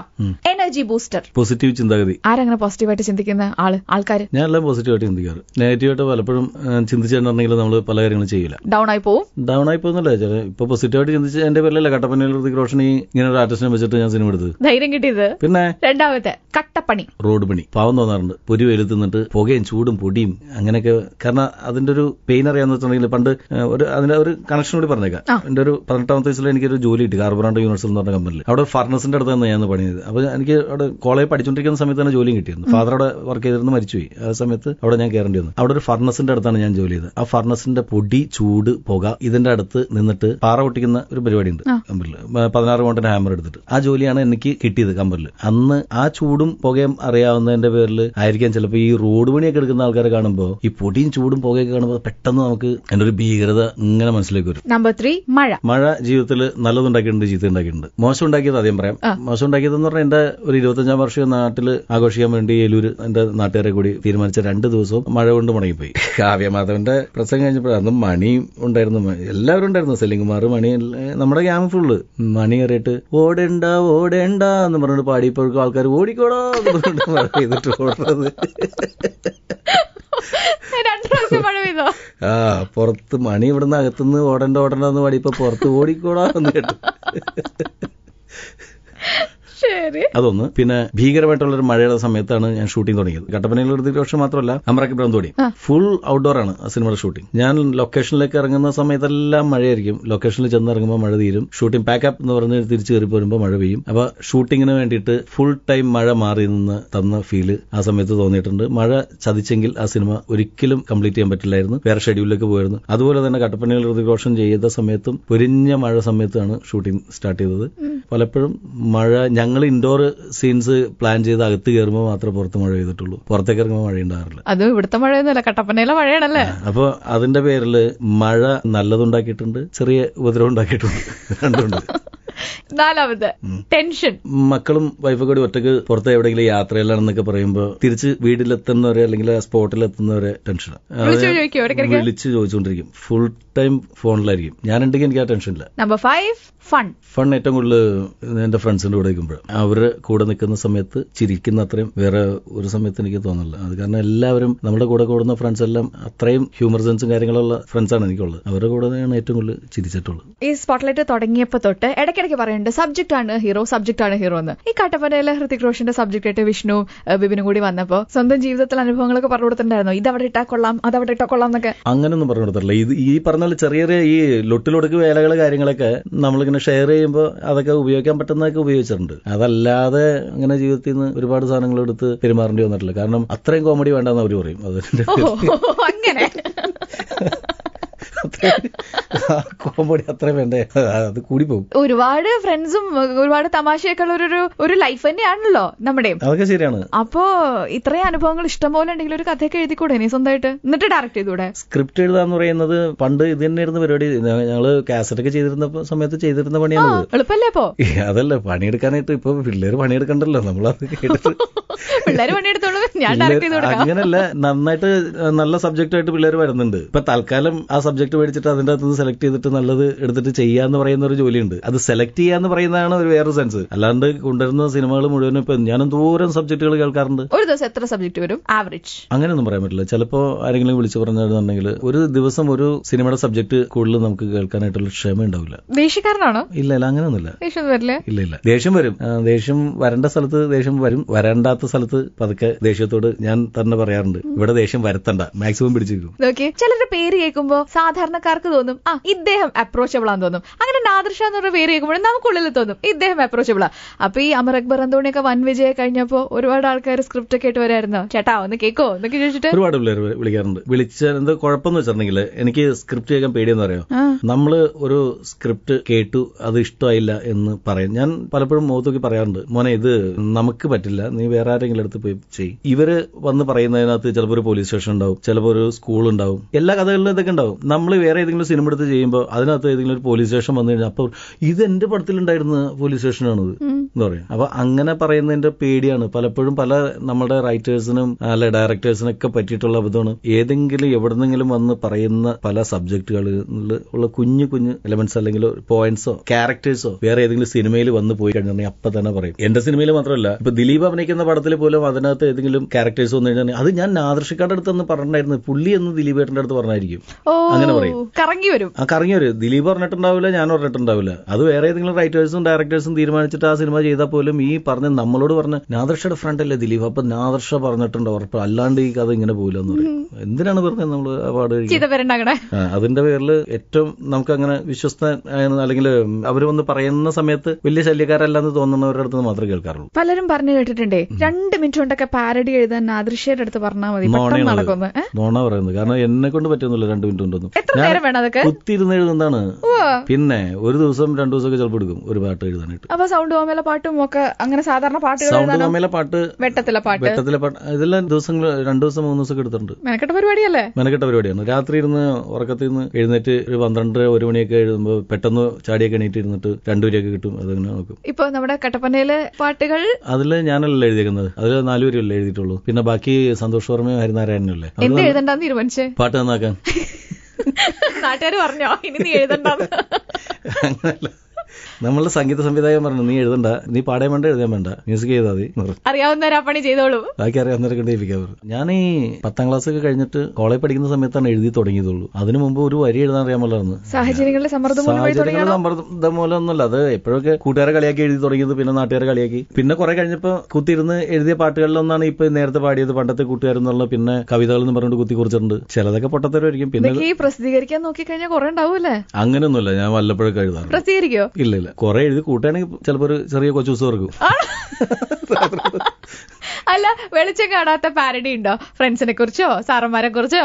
എനർജി ബൂസ്റ്റർ പോസിറ്റീവ് ചിന്താഗതി ആരങ്ങനെ പോസിറ്റീവായിട്ട് ചിന്തിക്കുന്ന ആള് ആൾക്കാർ ഞാൻ എല്ലാം പോസിറ്റീവായിട്ട് ചിന്തിക്കാറ് നെഗറ്റീവായിട്ട് പലപ്പോഴും ചിന്തിച്ചിട്ടുണ്ടെങ്കിൽ നമ്മൾ പല കാര്യങ്ങളും ചെയ്യില്ല ഡൗൺ ആയി പോകും ഡൗൺ ആയി പോകുന്നില്ല ഇപ്പൊ പോസിറ്റീവായിട്ട് ചിന്തിച്ച് എന്റെ പേരിലല്ല കട്ടപ്പനയിൽ ഋതിക് റോഷൻ ഇങ്ങനെ ഒരു ആർട്ടിസ്റ്റിനെ വെച്ചിട്ട് ഞാൻ സിനിമ എടുത്തത് ധൈര്യം കിട്ടിയത് പിന്നെ രണ്ടാമത്തെ കട്ടപ്പണി റോഡ് പണി പാവം തോന്നാറുണ്ട് പൊരി വെലുത്തുന്നിട്ട് പുകയും ചൂടും പൊടിയും അങ്ങനെയൊക്കെ കാരണം അതിന്റെ ഒരു പെയിൻ അറിയാന്ന് വെച്ചിട്ടുണ്ടെങ്കിൽ പണ്ട് ഒരു അതിന്റെ ഒരു കണക്ഷൻ കൂടി പറഞ്ഞേക്കാം എന്റെ ഒരു പതിനെട്ടാമത്തെ വയസ്സിൽ എനിക്കൊരു ജോലി കിട്ടി കാർബറാണ്ട് യൂണിവേഴ്സിൽ എന്ന് പറഞ്ഞ കമ്പനിയിൽ അവിടെ ഫർണസിന്റെ അടുത്ത് തന്നെ ഞാൻ പണിയത് അപ്പോൾ എനിക്ക് അവിടെ കോളേജ് പഠിച്ചുകൊണ്ടിരിക്കുന്ന സമയത്ത് തന്നെ ജോലിയും കിട്ടിയിരുന്നു ഫാദർ അവിടെ വർക്ക് ചെയ്തിരുന്നു മരിച്ചുപോയി ആ സമയത്ത് അവിടെ ഞാൻ കയറേണ്ടി വന്നു അവിടെ ഒരു ഫർണസിന്റെ അടുത്താണ് ഞാൻ ജോലി ചെയ്തത് ആ ഫർണസിന്റെ പൊടി ചൂട് പുക ഇതിന്റെ അടുത്ത് നിന്നിട്ട് പാറ പൊട്ടിക്കുന്ന ഒരു പരിപാടി ഉണ്ട് കമ്പനിൽ പതിനാറ് പൗണ്ടിന്റെ ഹാമർ എടുത്തിട്ട് ആ ജോലിയാണ് എനിക്ക് കിട്ടിയത് കമ്പനിൽ അന്ന് ആ ചൂടും പുകയും അറിയാവുന്നതിന്റെ പേരിൽ ആയിരിക്കാം ചിലപ്പോൾ ഈ റോഡ് പണിയൊക്കെ എടുക്കുന്ന ആൾക്കാരെ കാണുമ്പോൾ ഈ പൊടിയും ചൂടും പുകയൊക്കെ കാണുമ്പോൾ പെട്ടെന്ന് നമുക്ക് അതിന്റെ ഒരു ഭീകരത ഇങ്ങനെ മനസ്സിലേക്ക് വരും നമ്പർ ത്രീ മഴ മഴ ജീവിതത്തിൽ നല്ലതുണ്ടാക്കിയിട്ടുണ്ട് ജീവിതം ഉണ്ടാക്കിയിട്ടുണ്ട് മോശം ഉണ്ടാക്കിയത് ആദ്യം പറയാം മോശം ഉണ്ടാക്കിയതെന്ന് പറഞ്ഞാൽ എന്റെ ഒരു ഇരുപത്തഞ്ചാം വർഷം നാട്ടിൽ ആഘോഷിക്കാൻ വേണ്ടി ഏലൂർ എന്റെ നാട്ടുകാരെ കൂടി തീരുമാനിച്ച രണ്ട് ദിവസവും മഴ കൊണ്ട് മുടങ്ങിപ്പോയി കാവ്യമാധവന്റെ പ്രസംഗം കഴിഞ്ഞപ്പോൾ അന്നും മണി ഉണ്ടായിരുന്നു എല്ലാവരും ഉണ്ടായിരുന്നു സെലിംകുമാർ മണി നമ്മുടെ ക്യാമ്പ് ഫുള്ള് മണി കയറിയിട്ട് ഓടേണ്ട ഓടേണ്ട എന്ന് പറഞ്ഞിട്ട് പാടിയപ്പോഴും ആൾക്കാർ ഓടിക്കോടോ എന്തുകൊണ്ട് മഴ പെയ്തിട്ട് ഓടുന്നത് ആ പുറത്ത് മണി ഇവിടുന്ന് അകത്തുനിന്ന് ഓടണ്ട ഓടണ്ടെന്ന് പാടി ഇപ്പൊ പുറത്ത് ഓടിക്കൂടാ എന്ന് കേട്ടു ശരി അതൊന്ന് പിന്നെ ഭീകരമായിട്ടുള്ള ഒരു മഴയുടെ സമയത്താണ് ഞാൻ ഷൂട്ടിംഗ് തുടങ്ങിയത് കട്ടപ്പനയിൽ ഒരു ദിവസം മാത്രമല്ല അമറക്ക് തോടി ഫുൾ ഔട്ട്ഡോർ ആണ് സിനിമയുടെ ഷൂട്ടിംഗ് ഞാൻ ലൊക്കേഷനിലേക്ക് ഇറങ്ങുന്ന സമയത്തെല്ലാം മഴയായിരിക്കും ലൊക്കേഷനിൽ ചെന്ന് ഇറങ്ങുമ്പോൾ മഴ തീരും ഷൂട്ടിംഗ് പാക്കപ്പ് എന്ന് പറഞ്ഞ് തിരിച്ചു കയറി പോരുമ്പോൾ മഴ പെയ്യും അപ്പൊ ഷൂട്ടിങ്ങിന് വേണ്ടിയിട്ട് ഫുൾ ടൈം മഴ മാറി നിന്ന് തന്ന ഫീല് ആ സമയത്ത് തോന്നിയിട്ടുണ്ട് മഴ ചതിച്ചെങ്കിൽ ആ സിനിമ ഒരിക്കലും കംപ്ലീറ്റ് ചെയ്യാൻ പറ്റില്ലായിരുന്നു വേറെ ഷെഡ്യൂളിലേക്ക് പോയിരുന്നു അതുപോലെ തന്നെ കട്ടപ്പനയിൽ ഋതികോഷം ചെയ്ത സമയത്തും പൊരിഞ്ഞ മഴ സമയത്താണ് ഷൂട്ടിംഗ് സ്റ്റാർട്ട് ചെയ്തത് പലപ്പോഴും മഴ ഞങ്ങൾ ഇൻഡോർ സീൻസ് പ്ലാൻ ചെയ്ത് അകത്ത് കയറുമ്പോൾ മാത്രമേ പുറത്ത് മഴ ചെയ്തിട്ടുള്ളൂ പുറത്തേക്ക് ഇറങ്ങുമ്പോൾ മഴ ഉണ്ടാകാറില്ല അത് ഇവിടുത്തെ മഴയൊന്നുമല്ല കട്ടപ്പനയിലെ മഴയാണല്ലേ അപ്പൊ അതിന്റെ പേരിൽ മഴ നല്ലതുണ്ടാക്കിയിട്ടുണ്ട് ചെറിയ ഉപദ്രവം ഉണ്ടാക്കിയിട്ടുണ്ട് രണ്ടുണ്ട് നാലാമത് ടെൻഷൻ മക്കളും വൈഫൊക്കെ കൂടി ഒറ്റക്ക് പുറത്ത് എവിടെയെങ്കിലും യാത്രയിലാണെന്നൊക്കെ പറയുമ്പോൾ തിരിച്ച് വീട്ടിലെത്തുന്നവരെ അല്ലെങ്കിൽ സ്പോട്ടിലെത്തുന്നവരെ ടെൻഷൻ വിളിച്ച് ചോദിച്ചുകൊണ്ടിരിക്കും ഫുൾ ടൈം ഫോണിലായിരിക്കും ഞാനുണ്ടെങ്കിൽ എനിക്ക് ആ ടെൻഷൻ ഇല്ല നമ്പർ ഫൈവ് ഫൺ ഫൺ ഏറ്റവും കൂടുതൽ എന്റെ ഫ്രണ്ട്സിന്റെ കൂടെ നിൽക്കുമ്പോൾ അവര് കൂടെ നിൽക്കുന്ന സമയത്ത് ചിരിക്കുന്ന അത്രയും വേറെ ഒരു സമയത്ത് എനിക്ക് തോന്നില്ല അത് കാരണം എല്ലാവരും നമ്മുടെ കൂടെ കൂടുന്ന ഫ്രണ്ട്സ് എല്ലാം അത്രയും ഹ്യൂമർ സെൻസും കാര്യങ്ങളുള്ള ഫ്രണ്ട്സാണ് എനിക്കുള്ളത് അവരുടെ കൂടെ ഏറ്റവും കൂടുതൽ ചിരിച്ചിട്ടുള്ളത് ഈ സ്പോട്ട്ലൈറ്റ് തുടങ്ങിയപ്പോൾ തൊട്ട് ഇടയ്ക്കിടയ്ക്ക് ഇടയ്ക്ക് പറയുന്നുണ്ട് സബ്ജക്ട് ആണ് ഹീറോ സബ്ജക്ട് ആണ് ഹീറോ എന്ന് ഈ കട്ടപ്പനയിലെ ഹൃതിക് റോഷന്റെ സബ്ജക്റ്റ് ആയിട്ട് വിഷ്ണു ബിബിനും കൂടി വന്നപ്പോ സ്വന്തം ജീവിതത്തിലെ അനുഭവങ്ങളൊക്കെ പറഞ്ഞു കൊടുത്തിട്ടുണ്ടായിരുന്നു ഇത് അവിടെ ഇട്ടാ കൊള്ളാം അത് അവിടെ ഇട്ടാ കൊള്ളാം എന്നൊക്കെ അങ്ങനൊന്നും പറഞ്ഞു കൊടുത്തിട്ടില്ല ഇത് ഈ പറഞ്ഞ ചെറിയ ചെറിയ ഈ ലൊട്ടിലൊടുക്ക് വേലകൾ കാര്യങ്ങളൊക്കെ നമ്മളിങ്ങനെ ഷെയർ ചെയ്യുമ്പോൾ അതൊക്കെ ഉപയോഗിക്കാൻ പറ്റുന്നതൊക്കെ ഉപയോഗിച്ചിട്ടുണ്ട് അതല്ലാതെ അങ്ങനെ ജീവിതത്തിൽ നിന്ന് ഒരുപാട് സാധനങ്ങൾ എടുത്ത് പെരുമാറേണ്ടി വന്നിട്ടില്ല കാരണം അത്രയും കോമഡി വേണ്ടെന്ന് അവർ പറയും അതിന്റെ അങ്ങനെ കോമഡി അത്ര വേണ്ടേ അത് കൂടി പോകും ഒരുപാട് ഫ്രണ്ട്സും ഒരുപാട് തമാശയൊക്കെ ഉള്ള ഒരു ഒരു ലൈഫ് തന്നെയാണല്ലോ നമ്മുടെ അതൊക്കെ ശരിയാണ് അപ്പോ ഇത്രയും അനുഭവങ്ങൾ ഇഷ്ടംപോലെ ഉണ്ടെങ്കിൽ ഒരു കഥയൊക്കെ എഴുതിക്കൂടെ നീ സ്വന്തമായിട്ട് എന്നിട്ട് ഡയറക്റ്റ് ചെയ്തൂടെ സ്ക്രിപ്റ്റ് എഴുതാന്ന് പറയുന്നത് പണ്ട് ഇത് തന്നെയായിരുന്നു പരിപാടി ഞങ്ങള് കാസറ്റ് ഒക്കെ ചെയ്തിരുന്ന സമയത്ത് ചെയ്തിരുന്ന പണിയാണ് എളുപ്പല്ലേ ഇപ്പോ അതല്ല പണിയെടുക്കാനായിട്ട് ഇപ്പൊ പിള്ളേർ പണിയെടുക്കണ്ടല്ലോ നമ്മളത് കേട്ടിട്ട് പിള്ളേർ പണിയെടുത്തോളൂ ഞാൻ ഡയറക്റ്റ് അങ്ങനല്ല നന്നായിട്ട് നല്ല സബ്ജക്റ്റ് ആയിട്ട് പിള്ളേർ വരുന്നുണ്ട് ഇപ്പൊ തൽക്കാലം ആ സബ്ജക്ട് ബഡ്ജറ്റ് മേടിച്ചിട്ട് അതിൻ്റെ അകത്ത് സെലക്ട് ചെയ്തിട്ട് നല്ലത് എടുത്തിട്ട് എന്ന് പറയുന്ന ഒരു ജോലിയുണ്ട് അത് സെലക്ട് ചെയ്യാന്ന് പറയുന്നതാണ് ഒരു വേറെ സെൻസ് അല്ലാണ്ട് കൊണ്ടുവരുന്ന സിനിമകൾ മുഴുവനും ഇപ്പൊ ഞാൻ ദൂരം സബ്ജക്റ്റുകൾ കേൾക്കാറുണ്ട് ഒരു ദിവസം എത്ര സബ്ജക്ട് വരും ആവറേജ് അങ്ങനെയൊന്നും പറയാൻ പറ്റില്ല ചിലപ്പോ ആരെങ്കിലും വിളിച്ചു പറഞ്ഞിട്ടുണ്ടെങ്കിൽ ഒരു ദിവസം ഒരു സിനിമയുടെ സബ്ജക്ട് കൂടുതൽ നമുക്ക് കേൾക്കാനായിട്ടുള്ള ക്ഷമ ഉണ്ടാവില്ല ദേഷ്യക്കാരനാണോ ഇല്ല ഇല്ല അങ്ങനെയൊന്നുമില്ല ദേഷ്യം വരില്ല ഇല്ല ഇല്ല ദേഷ്യം വരും ദേഷ്യം വരേണ്ട സ്ഥലത്ത് ദേഷ്യം വരും വരണ്ടാത്ത സ്ഥലത്ത് പതുക്കെ ദേഷ്യത്തോട് ഞാൻ തന്നെ പറയാറുണ്ട് ഇവിടെ ദേഷ്യം വരത്തണ്ട മാക്സിമം പിടിച്ചിരിക്കും ചിലരുടെ പേര് കേൾക്കുമ്പോ സാധാരണ സാധാരണക്കാർക്ക് തോന്നും ആ ഇദ്ദേഹം അപ്രോച്ചബിൾ ആണെന്ന് തോന്നും അങ്ങനെ നാദർഷ എന്ന് പറഞ്ഞ പേര് കേൾക്കുമ്പോൾ നമുക്കുള്ളിൽ തോന്നും ഇദ്ദേഹം അപ്രോച്ചബിൾ ആ അപ്പൊ ഈ അമർ അക്ബർ അന്തോണിയൊക്കെ വൻ വിജയ കഴിഞ്ഞപ്പോ ഒരുപാട് ആൾക്കാർ സ്ക്രിപ്റ്റ് ഒക്കെ ആയിട്ട് വരായിരുന്നോ ചേട്ടാ ഒന്ന് കേക്കോ എന്നൊക്കെ ചോദിച്ചിട്ട് ഒരുപാട് പിള്ളേർ വിളിക്കാറുണ്ട് വിളിച്ചാൽ കുഴപ്പമെന്ന് വെച്ചിട്ടുണ്ടെങ്കിൽ എനിക്ക് സ്ക്രിപ്റ്റ് കേൾക്കാൻ പേടിയെന്ന് പറയാം നമ്മൾ ഒരു സ്ക്രിപ്റ്റ് കേട്ടു അത് ഇഷ്ടമായില്ല എന്ന് പറയും ഞാൻ പലപ്പോഴും മുഖത്തൊക്കെ പറയാറുണ്ട് മോനെ ഇത് നമുക്ക് പറ്റില്ല നീ വേറെ ആരെങ്കിലും അടുത്ത് പോയി ചെയ്യും ഇവര് വന്ന് പറയുന്നതിനകത്ത് ചിലപ്പോൾ ഒരു പോലീസ് സ്റ്റേഷൻ ഉണ്ടാവും ചിലപ്പോൾ ഒരു സ്കൂൾ ഉണ്ടാവും എല്ലാ കഥകളിലും ഇതൊക്കെ ഉണ്ടാവും നമ്മൾ വേറെ ഏതെങ്കിലും സിനിമ എടുത്ത് ചെയ്യുമ്പോൾ അതിനകത്ത് ഏതെങ്കിലും ഒരു പോലീസ് സ്റ്റേഷൻ വന്നു കഴിഞ്ഞാൽ അപ്പോൾ ഇത് എൻ്റെ പടത്തിലുണ്ടായിരുന്ന പോലീസ് സ്റ്റേഷനാണിത് എന്ന് പറയും അപ്പോൾ അങ്ങനെ പറയുന്നതിന്റെ പേടിയാണ് പലപ്പോഴും പല നമ്മുടെ റൈറ്റേഴ്സിനും അല്ല ഡയറക്ടേഴ്സിനൊക്കെ പറ്റിയിട്ടുള്ള അബദ്ധമാണ് ഏതെങ്കിലും എവിടെന്നെങ്കിലും വന്ന് പറയുന്ന പല സബ്ജക്റ്റുകളിൽ ഉള്ള കുഞ്ഞു കുഞ്ഞു എലമെന്റ്സ് അല്ലെങ്കിൽ പോയിന്റ്സോ ക്യാരക്ടേഴ്സോ വേറെ ഏതെങ്കിലും സിനിമയിൽ വന്ന് പോയി കഴിഞ്ഞാൽ അപ്പൊ തന്നെ പറയും എന്റെ സിനിമയിൽ മാത്രമല്ല ഇപ്പൊ ദിലീപ് അഭിനയിക്കുന്ന പടത്തിൽ പോലും അതിനകത്ത് ഏതെങ്കിലും ക്യാരക്ടേഴ്സ് വന്നു കഴിഞ്ഞാൽ അത് ഞാൻ നാദർഷിക്കാരുടെ അടുത്ത് പറഞ്ഞിട്ടുണ്ടായിരുന്നു പുള്ളി എന്ന് ഏട്ടന്റെ അടുത്ത് പറഞ്ഞായിരിക്കും അങ്ങനെ പറയും കറങ്ങി വരും ആ കറങ്ങി വരും ദിലീപ് പറഞ്ഞിട്ടുണ്ടാവില്ല ഞാൻ പറഞ്ഞിട്ടുണ്ടാവില്ല അത് വേറെ ഏതെങ്കിലും റൈറ്റേഴ്സും ഡയറക്ടേഴ്സും തീരുമാനിച്ചിട്ട് ആ സിനിമ ചെയ്താൽ പോലും ഈ പറഞ്ഞ നമ്മളോട് പറഞ്ഞ നാദർഷയുടെ അല്ലേ ദിലീപ് അപ്പൊ നാദർഷ പറഞ്ഞിട്ടുണ്ട് ഉറപ്പ് അല്ലാണ്ട് ഈ കഥ ഇങ്ങനെ പോകില്ല എന്ന് പറയും എന്തിനാണ് പറഞ്ഞത് നമ്മൾ അവാർഡ് അതിന്റെ പേരിൽ ഏറ്റവും നമുക്ക് അങ്ങനെ വിശ്വസ്ത അല്ലെങ്കിൽ അവർ വന്ന് പറയുന്ന സമയത്ത് വലിയ ശല്യക്കാരല്ലെന്ന് തോന്നുന്നവരുടെ അടുത്ത് മാത്രമേ കേൾക്കാറുള്ളൂ പലരും പറഞ്ഞു കേട്ടിട്ടുണ്ടേ രണ്ട് മിനിറ്റ് കൊണ്ടൊക്കെ പാരഡി എഴുതാൻ നാദൃശ്യയുടെ അടുത്ത് പറഞ്ഞാൽ മതി നോണ പറയുന്നത് കാരണം എന്നെ കൊണ്ട് പറ്റുന്നില്ല രണ്ട് മിനിറ്റ് കൊണ്ടൊന്നും എത്ര നേരം വേണം അതൊക്കെ കുത്തിരുന്ന് എഴുതുന്നതാണ് പിന്നെ ഒരു ദിവസം രണ്ടു ദിവസമൊക്കെ ചിലപ്പോൾ എടുക്കും ഒരു പാട്ട് എഴുതാനായിട്ട് അപ്പൊ സൗണ്ട് ഓമേല പാട്ടും ഒക്കെ അങ്ങനെ സാധാരണ പാട്ട് സൗണ്ട് ഓമേല പാട്ട് വെട്ടത്തിലെ പാട്ട് വെട്ടത്തിലെ പാട്ട് ഇതെല്ലാം ദിവസങ്ങൾ രണ്ടു ദിവസം മൂന്ന് ദിവസം എടുത്തിട്ടുണ്ട് മെനക്കെട്ട പരിപാടിയല്ലേ മെനക്കെട്ട പരിപാടിയാണ് രാത്രി ഇരുന്ന് ഉറക്കത്തിൽ നിന്ന് എഴുന്നേറ്റ് ഒരു പന്ത്രണ്ടര ഒരു മണിയൊക്കെ എഴുതുമ്പോൾ പെട്ടെന്ന് ചാടിയൊക്കെ എണീറ്റ് ഇരുന്നിട്ട് രണ്ടുപേരെയൊക്കെ കിട്ടും അതങ്ങനെ നോക്കും ഇപ്പൊ നമ്മുടെ കട്ടപ്പനയിലെ പാട്ടുകൾ അതിൽ ഞാനല്ലേ എഴുതിയിരിക്കുന്നത് അതിൽ നാലുപേരല്ലേ എഴുതിയിട്ടുള്ളൂ പിന്നെ ബാക്കി സന്തോഷ് വർമ്മയും തീരുമാനിച്ചേ പാട്ട് നന്നാക്കാൻ നാട്ടുകാർ പറഞ്ഞോ ഇനി നീ എഴുതണ്ടെന്ന് അങ്ങനല്ല നമ്മളുടെ സംഗീത സംവിധായകൻ പറഞ്ഞു നീ എഴുതണ്ട നീ പാടേ വേണ്ട എഴുതാൻ വേണ്ട മ്യൂസിക് ചെയ്താൽ മതി അറിയാവുന്നവരാ പണി ചെയ്തോളൂ ബാക്കി അറിയാവുന്നവരെ പറഞ്ഞു ഞാൻ ഈ പത്താം ക്ലാസ് ഒക്കെ കഴിഞ്ഞിട്ട് കോളേജ് പഠിക്കുന്ന സമയത്താണ് എഴുതി തുടങ്ങിയതുള്ളൂ അതിനു മുമ്പ് ഒരു വരി എഴുതാൻ അറിയാൻ സാഹചര്യങ്ങളുടെ സമ്മർദ്ദം സമ്മർദ്ദം മൂലമൊന്നുമല്ല അത് എപ്പോഴൊക്കെ കൂട്ടുകാരെ കളിയാക്കി എഴുതി തുടങ്ങിയത് പിന്നെ നാട്ടുകാരെ കളിയാക്കി പിന്നെ കുറെ കഴിഞ്ഞപ്പോൾ കുത്തിയിരുന്ന് എഴുതിയ പാട്ടുകളിലൊന്നാണ് ഇപ്പൊ നേരത്തെ പാടിയത് പണ്ടത്തെ കൂട്ടുകാരെന്നുള്ള പിന്നെ കവിതകൾ എന്ന് പറഞ്ഞിട്ട് കുത്തി കുറിച്ചിട്ടുണ്ട് ചിലതൊക്കെ പൊട്ടത്തരമായിരിക്കും പിന്നെ പ്രസിദ്ധീകരിക്കാൻ കഴിഞ്ഞാൽ കുറെ ഉണ്ടാവൂല്ലേ അങ്ങനെയൊന്നുമില്ല ഞാൻ വല്ലപ്പോഴൊക്കെ എഴുതാറ് പ്രസിദ്ധീകരിക്കോ ഇല്ല ഇല്ല കൊറേ എഴുതി കൂട്ടുകയാണെങ്കിൽ ചിലപ്പോൾ ഒരു ചെറിയ കൊച്ചു ദിവസം ഇറക്കും അല്ല വെളിച്ചം കാണാത്ത പാരഡി ഉണ്ടോ ഫ്രണ്ട്സിനെ കുറിച്ചോ സാറന്മാരെ കുറിച്ചോ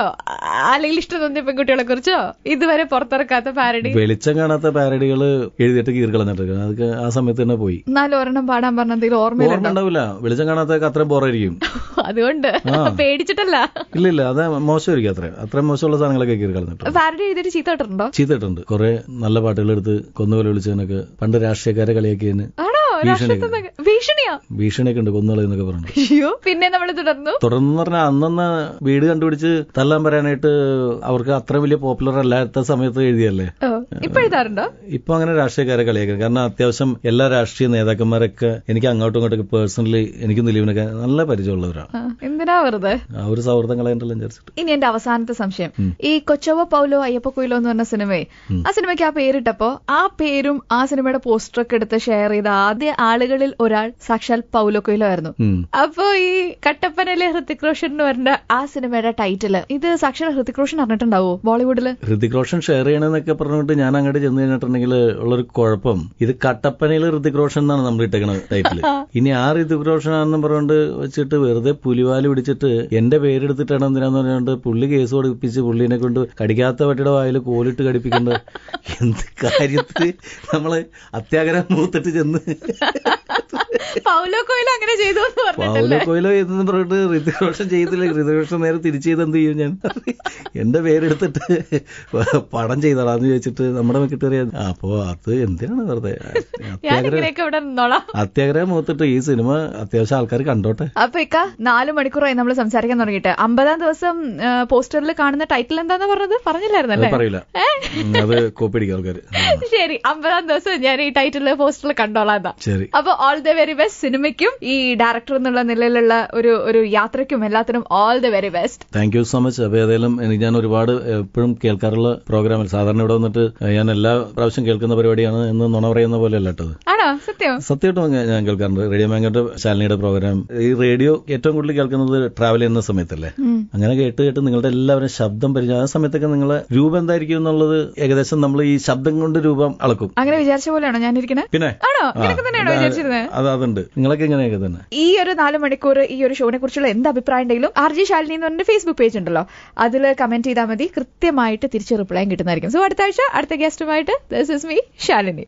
അല്ലെങ്കിൽ ഇഷ്ടം തോന്നിയ പെൺകുട്ടികളെ കുറിച്ചോ ഇതുവരെ പുറത്തിറക്കാത്ത പാരഡി വെളിച്ചം കാണാത്ത പാരഡികൾ എഴുതിയിട്ട് കീറുകളന്നിട്ട് അതൊക്കെ ആ സമയത്ത് തന്നെ പോയി എന്നാലും ഒരെണ്ണം പാടാൻ പറഞ്ഞെന്തെങ്കിലും ഓർമ്മയില്ല വെളിച്ചം കാണാത്തൊക്കെ അത്രയും ബോറായിരിക്കും അതുകൊണ്ട് പേടിച്ചിട്ടല്ല ഇല്ല ഇല്ല അത് മോശമായിരിക്കും അത്ര അത്രയും മോശമുള്ള സാധനങ്ങളൊക്കെ കീറുകളന്നിട്ട് പാരഡി എഴുതിയിട്ട് ചീത്തട്ടുണ്ടോ ചീത്തട്ടുണ്ട് കുറെ നല്ല പാട്ടുകൾ എടുത്ത് കൊന്നുകൊല വിളിച്ചതിനൊക്കെ പണ്ട് രാഷ്ട്രീയക്കാരെ കളിയാക്കിയതിന് ഭീഷണിയൊക്കെ ഉണ്ട് കൊന്നുകളെന്നൊക്കെ പറഞ്ഞു അയ്യോ പിന്നെ നമ്മൾ തുടർന്നു തുടർന്ന് പറഞ്ഞാൽ അന്നന്ന് വീട് കണ്ടുപിടിച്ച് തല്ലാൻ പറയാനായിട്ട് അവർക്ക് അത്ര വലിയ പോപ്പുലർ അല്ലാത്ത സമയത്ത് എഴുതിയല്ലേ ഇപ്പൊ എഴുതാറുണ്ടോ ഇപ്പൊ അങ്ങനെ രാഷ്ട്രീയക്കാരെ കളിയാക്കുക കാരണം അത്യാവശ്യം എല്ലാ രാഷ്ട്രീയ നേതാക്കന്മാരൊക്കെ എനിക്ക് അങ്ങോട്ടും ഇങ്ങോട്ടൊക്കെ പേഴ്സണലി എനിക്ക് നിലവിനൊക്കെ നല്ല പരിചയമുള്ളവരാണ് എന്തിനാ വെറുതെ ആ ഒരു സൗഹൃദം കളയണ്ടല്ലോ വിചാരിച്ചിട്ട് ഇനി എന്റെ അവസാനത്തെ സംശയം ഈ കൊച്ചോവ പൗലോ അയ്യപ്പ കുയിലോ എന്ന് പറഞ്ഞ സിനിമയെ ആ സിനിമയ്ക്ക് ആ പേരിട്ടപ്പോ ആ പേരും ആ സിനിമയുടെ പോസ്റ്ററൊക്കെ എടുത്ത് ഷെയർ ചെയ്ത ആദ്യ ആളുകളിൽ ഒരാൾ സാക്ഷാൽ പൗലോ കൊയിലോ ആയിരുന്നു അപ്പോ ഈ കട്ടപ്പനയിലെ ഹൃത്തിക് റോഷൻ എന്ന് പറഞ്ഞ ആ സിനിമയുടെ ടൈറ്റില് ഇത് സാക്ഷാൽ ഹൃത്തിക് റോഷൻ അറിഞ്ഞിട്ടുണ്ടാവോ ബോളിവുഡിൽ ഹൃത്തിക് റോഷൻ ഷെയർ ചെയ്യണമെന്നൊക്കെ പറഞ്ഞുകൊണ്ട് ഞാൻ അങ്ങോട്ട് ചെന്ന് കഴിഞ്ഞിട്ടുണ്ടെങ്കിൽ ഉള്ളൊരു കുഴപ്പം ഇത് കട്ടപ്പനയിലെ ഹൃത്തിക് റോഷൻ എന്നാണ് നമ്മൾ ഇട്ടേക്കുന്നത് ടൈറ്റിൽ ഇനി ആ ഹൃത്തിക് റോഷൻ ആണെന്ന് പറഞ്ഞുകൊണ്ട് വെച്ചിട്ട് വെറുതെ പുലിവാലി പിടിച്ചിട്ട് എന്റെ പേരെടുത്തിട്ടാണ് എന്തിനാന്ന് പറഞ്ഞുകൊണ്ട് പുള്ളി കേസ് കൊടുപ്പിച്ച് പുള്ളിനെ കൊണ്ട് കടിക്കാത്ത പട്ടിയുടെ വായിൽ കോലിട്ട് കടിപ്പിക്കേണ്ട എന്ത് കാര്യത്തിൽ നമ്മള് അത്യാഗ്രഹം മൂത്തിട്ട് ചെന്ന് ハハハハ പൗലോ കോയിലോ അങ്ങനെ ചെയ്തു എന്ന് പൗലോ കോയിലോ എന്ന് പറഞ്ഞിട്ട് ഋതിക് റോഷൻ ചെയ്തില്ല ഋതിക് റോഷൻ നേരെ തിരിച്ചു ചെയ്ത് എന്ത് ചെയ്യും ഞാൻ എന്റെ പേരെടുത്തിട്ട് പടം ചെയ്തടാന്ന് ചോദിച്ചിട്ട് നമ്മുടെ മെക്കിട്ടറിയാ അപ്പോ അത് എന്തിനാണ് വെറുതെ അത്യാഗ്രഹം മൂത്തിട്ട് ഈ സിനിമ അത്യാവശ്യം ആൾക്കാർ കണ്ടോട്ടെ അപ്പൊ ഇക്ക നാല് മണിക്കൂറായി നമ്മൾ സംസാരിക്കാൻ തുടങ്ങിയിട്ട് അമ്പതാം ദിവസം പോസ്റ്ററിൽ കാണുന്ന ടൈറ്റിൽ എന്താന്ന് പറഞ്ഞത് പറഞ്ഞില്ലായിരുന്നല്ലേ പറയില്ല അത് കോപ്പി ആൾക്കാർ ശരി അമ്പതാം ദിവസം ഞാൻ ഈ ടൈറ്റിൽ പോസ്റ്ററിൽ കണ്ടോളാം ശരി അപ്പൊ ഓൾ ദ വെരി ബെസ്റ്റ് സിനിമയ്ക്കും ഈ ഡയറക്ടർ എന്നുള്ള നിലയിലുള്ള ഒരു ഒരു യാത്രയ്ക്കും എല്ലാത്തിനും all the very best thank you so much അപ്പൊ ഏതായാലും ഞാൻ ഒരുപാട് എപ്പോഴും കേൾക്കാറുള്ള പ്രോഗ്രാമിൽ സാധാരണ ഇവിടെ വന്നിട്ട് ഞാൻ എല്ലാ പ്രാവശ്യം കേൾക്കുന്ന പരിപാടിയാണ് എന്ന് നുണ പറയുന്ന പോലെ അല്ലട്ടത് ആണോ സത്യം സത്യമായിട്ടും ഞാൻ കേൾക്കാറുണ്ട് റേഡിയോ മാങ്കോട്ട് ശാലിനിയുടെ പ്രോഗ്രാം ഈ റേഡിയോ ഏറ്റവും കൂടുതൽ കേൾക്കുന്നത് ട്രാവൽ ചെയ്യുന്ന സമയത്തല്ലേ അങ്ങനെ കേട്ട് കേട്ട് നിങ്ങളുടെ എല്ലാവരും ശബ്ദം പരിചയം ആ സമയത്തൊക്കെ നിങ്ങളെ രൂപം എന്തായിരിക്കും എന്നുള്ളത് ഏകദേശം നമ്മൾ ഈ ശബ്ദം കൊണ്ട് രൂപം അളക്കും അങ്ങനെ വിചാരിച്ച പോലെയാണോ ഞാനിരിക്കുന്നത് പിന്നെ ആണോ അതെ അതെ ഉണ്ട് നിങ്ങളൊക്കെ ഇങ്ങനെ തന്നെ ഈ ഒരു നാല് മണിക്കൂർ ഈ ഒരു ഷോനെ കുറിച്ചുള്ള എന്ത് അഭിപ്രായം ഉണ്ടെങ്കിലും ആർ ജി ശാലിനി എന്ന് പറഞ്ഞ ഫേസ്ബുക്ക് പേജ് ഉണ്ടല്ലോ അതിൽ കമന്റ് ചെയ്താൽ മതി കൃത്യമായിട്ട് തിരിച്ച് റിപ്ലൈ കിട്ടുന്നതായിരിക്കും സോ അടുത്ത ആഴ്ച അടുത്ത ഗസ്റ്റുമായിട്ട് ദിസ് ഇസ് മീ ശാലിനി